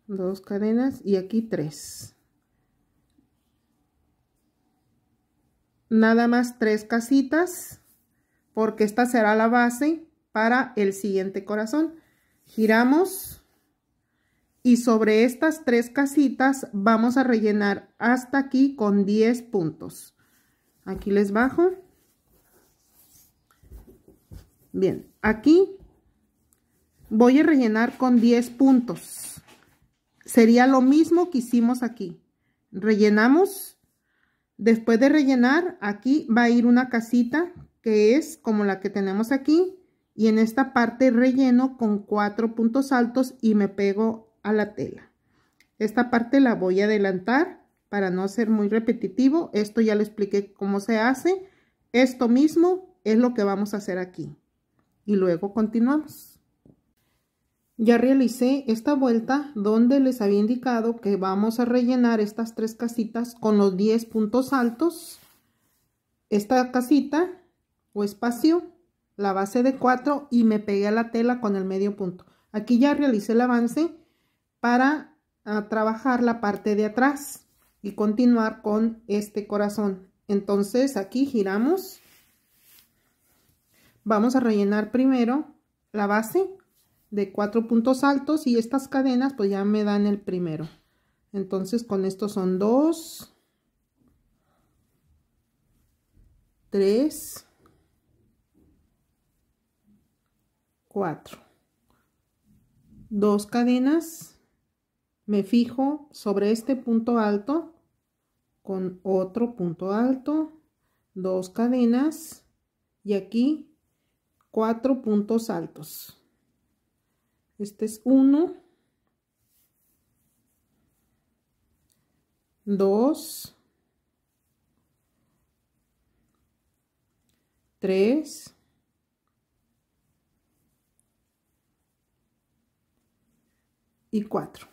Dos cadenas y aquí 3 Nada más tres casitas porque esta será la base para el siguiente corazón. Giramos y sobre estas tres casitas vamos a rellenar hasta aquí con 10 puntos. Aquí les bajo. Bien, aquí voy a rellenar con 10 puntos. Sería lo mismo que hicimos aquí. Rellenamos. Después de rellenar, aquí va a ir una casita que es como la que tenemos aquí y en esta parte relleno con cuatro puntos altos y me pego a la tela. Esta parte la voy a adelantar para no ser muy repetitivo. Esto ya le expliqué cómo se hace. Esto mismo es lo que vamos a hacer aquí. Y luego continuamos. Ya realicé esta vuelta donde les había indicado que vamos a rellenar estas tres casitas con los 10 puntos altos. Esta casita o espacio la base de 4 y me pegué a la tela con el medio punto. Aquí ya realicé el avance para ah, trabajar la parte de atrás y continuar con este corazón. Entonces aquí giramos. Vamos a rellenar primero la base de cuatro puntos altos y estas cadenas pues ya me dan el primero. Entonces con esto son 2 3. 4 dos cadenas me fijo sobre este punto alto con otro punto alto dos cadenas y aquí cuatro puntos altos este es uno 2 tres y 4.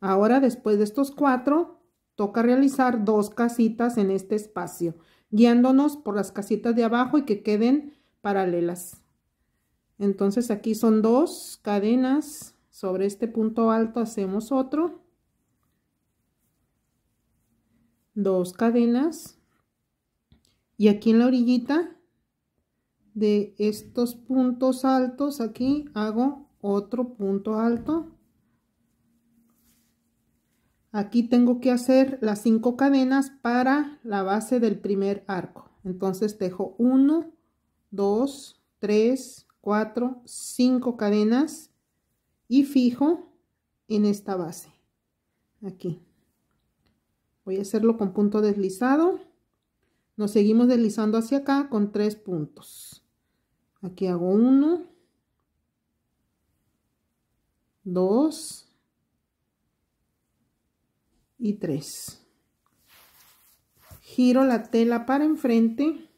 Ahora después de estos cuatro, toca realizar dos casitas en este espacio, guiándonos por las casitas de abajo y que queden paralelas. Entonces aquí son dos cadenas, sobre este punto alto hacemos otro, dos cadenas, y aquí en la orillita de estos puntos altos, aquí hago otro punto alto, Aquí tengo que hacer las cinco cadenas para la base del primer arco. Entonces dejo 1, 2, 3, 4, 5 cadenas y fijo en esta base. Aquí. Voy a hacerlo con punto deslizado. Nos seguimos deslizando hacia acá con tres puntos. Aquí hago 1, 2, y 3 giro la tela para enfrente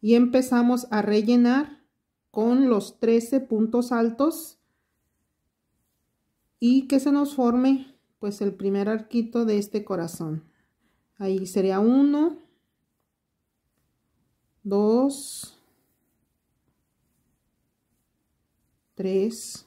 y empezamos a rellenar con los 13 puntos altos y que se nos forme pues el primer arquito de este corazón ahí sería 1 2 3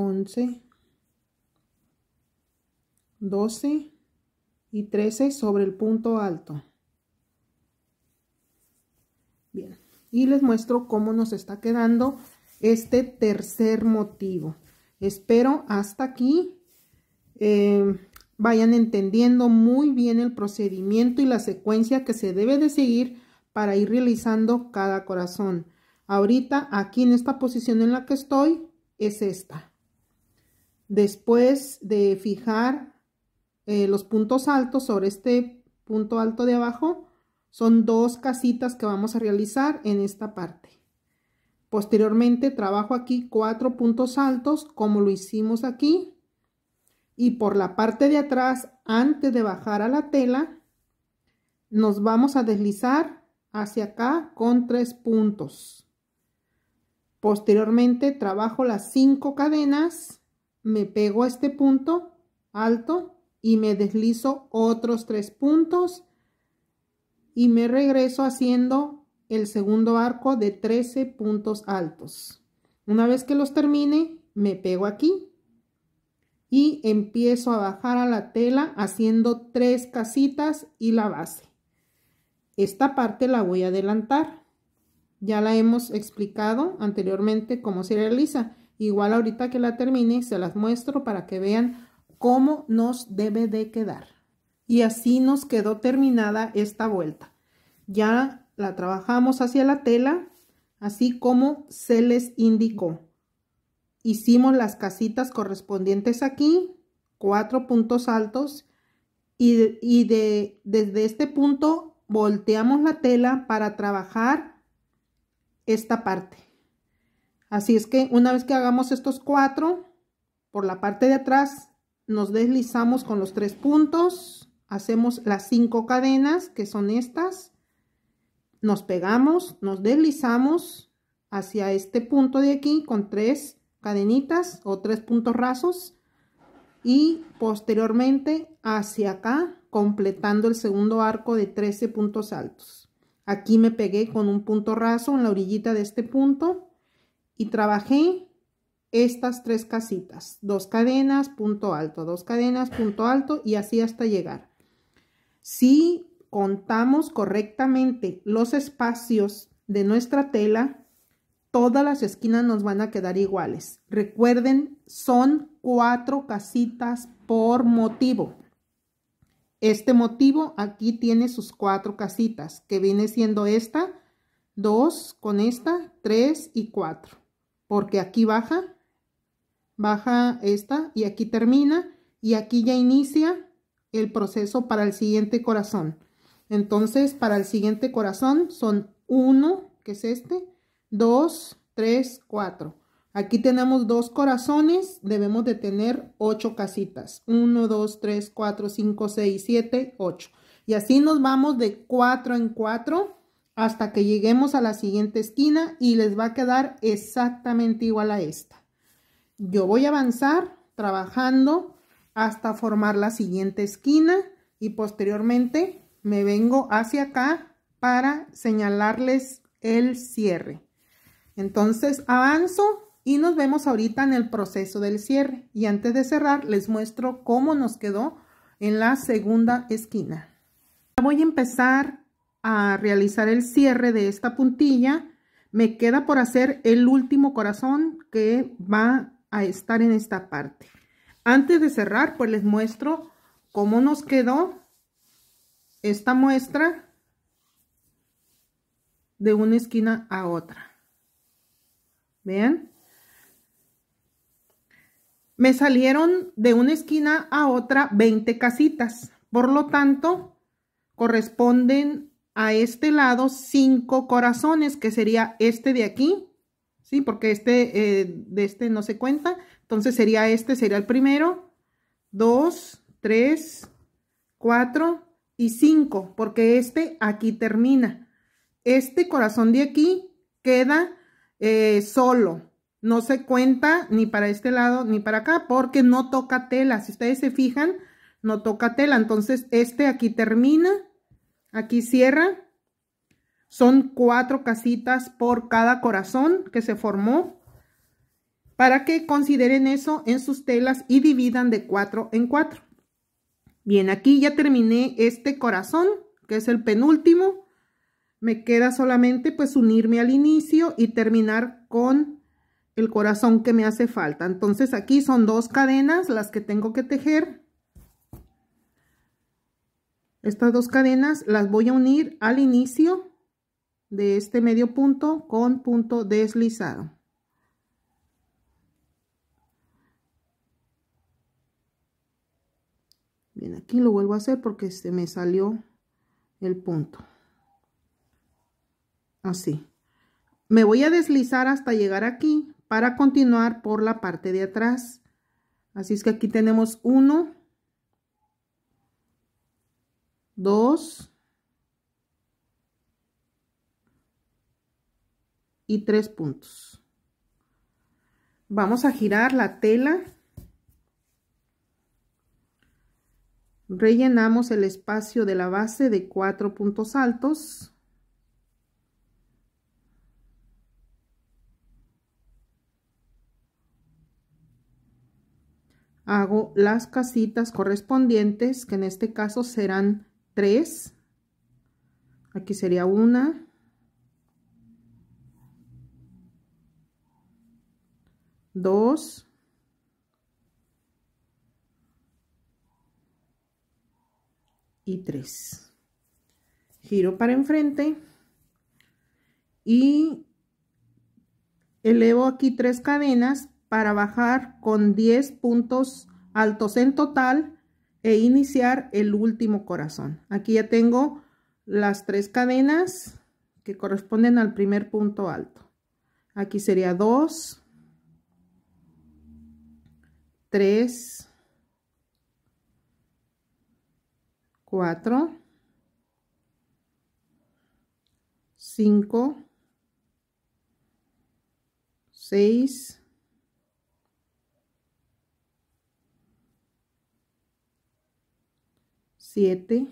11, 12 y 13 sobre el punto alto. Bien, y les muestro cómo nos está quedando este tercer motivo. Espero hasta aquí eh, vayan entendiendo muy bien el procedimiento y la secuencia que se debe de seguir para ir realizando cada corazón. Ahorita aquí en esta posición en la que estoy es esta. Después de fijar eh, los puntos altos sobre este punto alto de abajo, son dos casitas que vamos a realizar en esta parte. Posteriormente trabajo aquí cuatro puntos altos como lo hicimos aquí. Y por la parte de atrás, antes de bajar a la tela, nos vamos a deslizar hacia acá con tres puntos. Posteriormente trabajo las cinco cadenas me pego a este punto alto y me deslizo otros tres puntos y me regreso haciendo el segundo arco de 13 puntos altos. Una vez que los termine, me pego aquí y empiezo a bajar a la tela haciendo tres casitas y la base. Esta parte la voy a adelantar. Ya la hemos explicado anteriormente cómo se realiza. Igual ahorita que la termine se las muestro para que vean cómo nos debe de quedar. Y así nos quedó terminada esta vuelta. Ya la trabajamos hacia la tela, así como se les indicó. Hicimos las casitas correspondientes aquí, cuatro puntos altos, y, y de, desde este punto volteamos la tela para trabajar esta parte. Así es que una vez que hagamos estos cuatro, por la parte de atrás nos deslizamos con los tres puntos, hacemos las cinco cadenas que son estas, nos pegamos, nos deslizamos hacia este punto de aquí con tres cadenitas o tres puntos rasos y posteriormente hacia acá completando el segundo arco de 13 puntos altos. Aquí me pegué con un punto raso en la orillita de este punto y trabajé estas tres casitas, dos cadenas, punto alto, dos cadenas, punto alto y así hasta llegar. Si contamos correctamente los espacios de nuestra tela, todas las esquinas nos van a quedar iguales. Recuerden, son cuatro casitas por motivo. Este motivo aquí tiene sus cuatro casitas, que viene siendo esta, dos con esta, tres y cuatro porque aquí baja, baja esta y aquí termina y aquí ya inicia el proceso para el siguiente corazón. Entonces, para el siguiente corazón son 1, que es este, 2, 3, 4. Aquí tenemos dos corazones, debemos de tener 8 casitas. 1, 2, 3, 4, 5, 6, 7, 8. Y así nos vamos de 4 en 4 hasta que lleguemos a la siguiente esquina y les va a quedar exactamente igual a esta. Yo voy a avanzar trabajando hasta formar la siguiente esquina y posteriormente me vengo hacia acá para señalarles el cierre. Entonces avanzo y nos vemos ahorita en el proceso del cierre. Y antes de cerrar les muestro cómo nos quedó en la segunda esquina. Voy a empezar a realizar el cierre de esta puntilla. Me queda por hacer el último corazón que va a estar en esta parte. Antes de cerrar, pues les muestro cómo nos quedó esta muestra de una esquina a otra. Vean. Me salieron de una esquina a otra 20 casitas. Por lo tanto, corresponden a este lado cinco corazones, que sería este de aquí, ¿sí? Porque este, eh, de este no se cuenta. Entonces sería este, sería el primero. Dos, tres, cuatro y cinco, porque este aquí termina. Este corazón de aquí queda eh, solo. No se cuenta ni para este lado ni para acá, porque no toca tela. Si ustedes se fijan, no toca tela. Entonces este aquí termina Aquí cierra. Son cuatro casitas por cada corazón que se formó. Para que consideren eso en sus telas y dividan de cuatro en cuatro. Bien, aquí ya terminé este corazón, que es el penúltimo. Me queda solamente pues unirme al inicio y terminar con el corazón que me hace falta. Entonces aquí son dos cadenas las que tengo que tejer estas dos cadenas las voy a unir al inicio de este medio punto con punto deslizado. Bien, aquí lo vuelvo a hacer porque se me salió el punto. Así. Me voy a deslizar hasta llegar aquí para continuar por la parte de atrás. Así es que aquí tenemos uno, 2 y tres puntos. Vamos a girar la tela. Rellenamos el espacio de la base de cuatro puntos altos. hago las casitas correspondientes, que en este caso serán 3. Aquí sería una. 2 Y 3, Giro para enfrente. Y elevo aquí tres cadenas para bajar con 10 puntos altos en total e iniciar el último corazón. Aquí ya tengo las tres cadenas que corresponden al primer punto alto. Aquí sería 2, 3, 4, 5, 6, 7,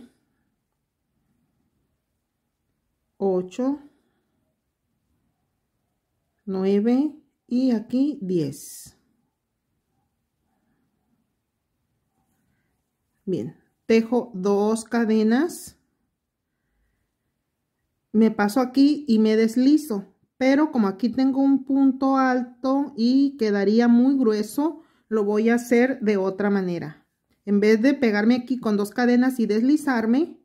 8, 9 y aquí 10. Bien, tejo dos cadenas. Me paso aquí y me deslizo. Pero como aquí tengo un punto alto y quedaría muy grueso, lo voy a hacer de otra manera. En vez de pegarme aquí con dos cadenas y deslizarme,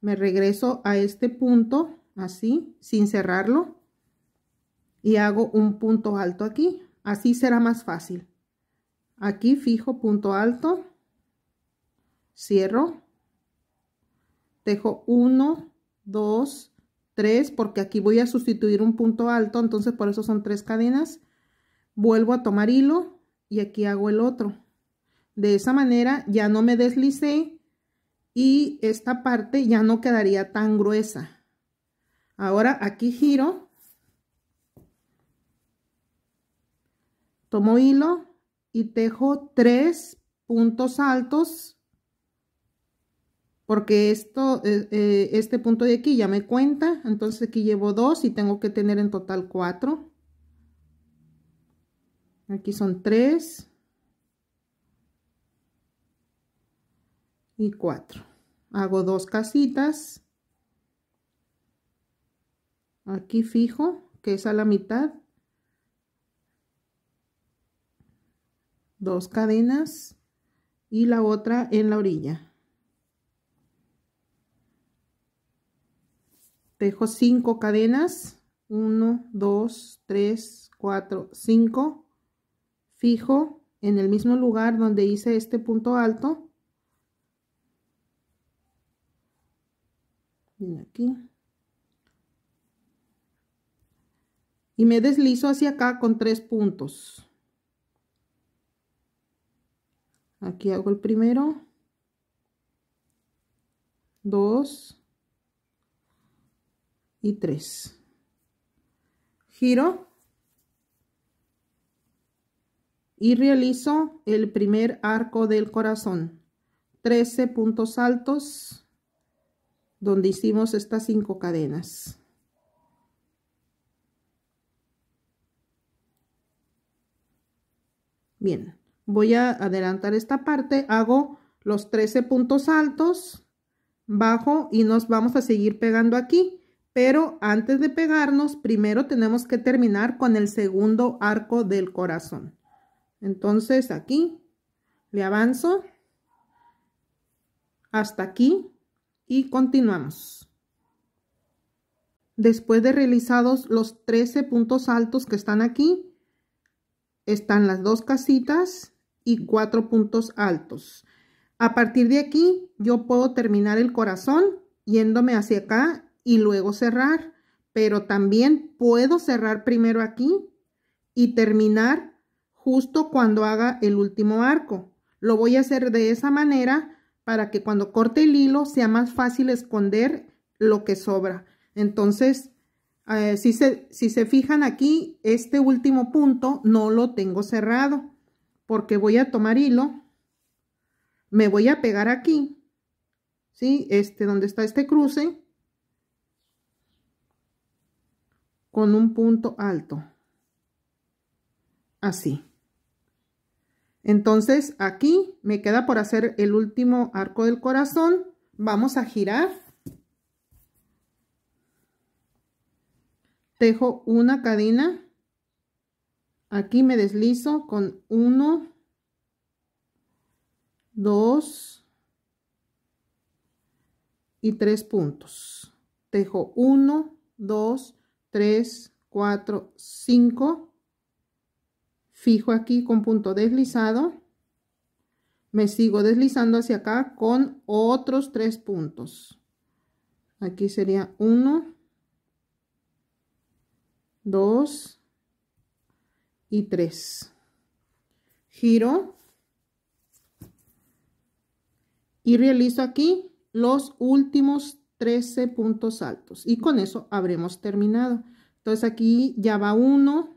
me regreso a este punto, así, sin cerrarlo, y hago un punto alto aquí. Así será más fácil. Aquí fijo punto alto, cierro, dejo 1, 2, 3, porque aquí voy a sustituir un punto alto, entonces por eso son tres cadenas. Vuelvo a tomar hilo y aquí hago el otro. De esa manera ya no me deslicé y esta parte ya no quedaría tan gruesa. Ahora aquí giro. Tomo hilo y tejo tres puntos altos porque esto, eh, eh, este punto de aquí ya me cuenta, entonces aquí llevo dos y tengo que tener en total cuatro. Aquí son tres. y 4 hago dos casitas aquí fijo que es a la mitad dos cadenas y la otra en la orilla tejo 5 cadenas 1 2 3 4 5 fijo en el mismo lugar donde hice este punto alto aquí. Y me deslizo hacia acá con tres puntos. Aquí hago el primero. Dos. Y tres. Giro. Y realizo el primer arco del corazón. Trece puntos altos donde hicimos estas cinco cadenas. Bien, voy a adelantar esta parte, hago los 13 puntos altos, bajo y nos vamos a seguir pegando aquí. Pero antes de pegarnos, primero tenemos que terminar con el segundo arco del corazón. Entonces aquí le avanzo hasta aquí y continuamos. Después de realizados los 13 puntos altos que están aquí, están las dos casitas y cuatro puntos altos. A partir de aquí yo puedo terminar el corazón yéndome hacia acá y luego cerrar, pero también puedo cerrar primero aquí y terminar justo cuando haga el último arco. Lo voy a hacer de esa manera para que cuando corte el hilo sea más fácil esconder lo que sobra. Entonces, eh, si, se, si se fijan aquí, este último punto no lo tengo cerrado porque voy a tomar hilo, me voy a pegar aquí, ¿sí? Este, donde está este cruce, con un punto alto, así. Entonces aquí me queda por hacer el último arco del corazón. Vamos a girar. Tejo una cadena. Aquí me deslizo con uno, dos y tres puntos. Tejo uno, dos, tres, cuatro, cinco fijo aquí con punto deslizado, me sigo deslizando hacia acá con otros tres puntos. Aquí sería 1, 2 y 3. Giro y realizo aquí los últimos 13 puntos altos y con eso habremos terminado. Entonces aquí ya va uno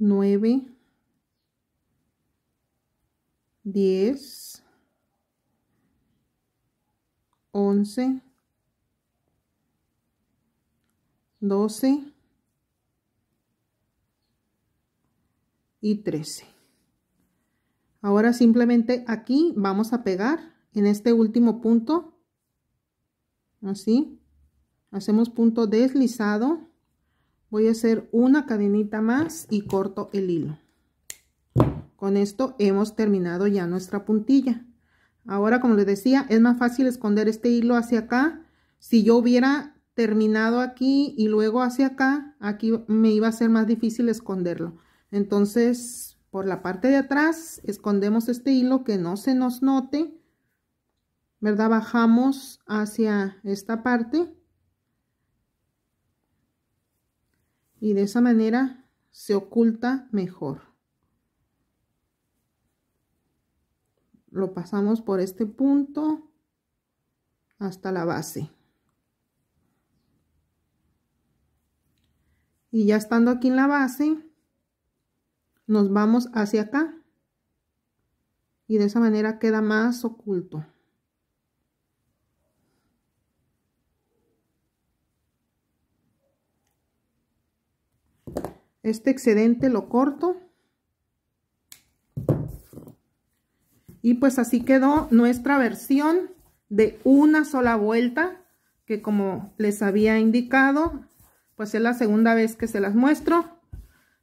9, 10, 11, 12 y 13. Ahora simplemente aquí vamos a pegar en este último punto, así, hacemos punto deslizado voy a hacer una cadenita más y corto el hilo con esto hemos terminado ya nuestra puntilla ahora como les decía es más fácil esconder este hilo hacia acá si yo hubiera terminado aquí y luego hacia acá aquí me iba a ser más difícil esconderlo entonces por la parte de atrás escondemos este hilo que no se nos note verdad bajamos hacia esta parte y de esa manera se oculta mejor. Lo pasamos por este punto hasta la base. Y ya estando aquí en la base, nos vamos hacia acá. Y de esa manera queda más oculto. Este excedente lo corto. Y pues así quedó nuestra versión de una sola vuelta, que como les había indicado, pues es la segunda vez que se las muestro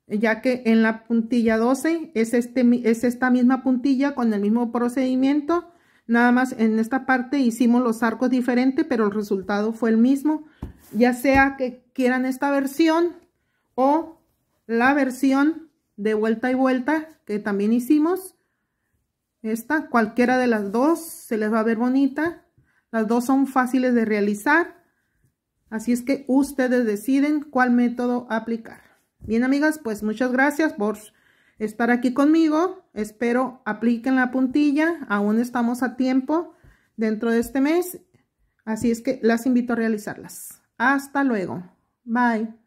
ya que en la puntilla 12 es, este, es esta misma puntilla con el mismo procedimiento. Nada más en esta parte hicimos los arcos diferentes, pero el resultado fue el mismo. Ya sea que quieran esta versión o la versión de vuelta y vuelta que también hicimos. Esta, cualquiera de las dos, se les va a ver bonita. Las dos son fáciles de realizar. Así es que ustedes deciden cuál método aplicar. Bien, amigas, pues muchas gracias por estar aquí conmigo. Espero apliquen la puntilla. Aún estamos a tiempo dentro de este mes. Así es que las invito a realizarlas. Hasta luego. Bye.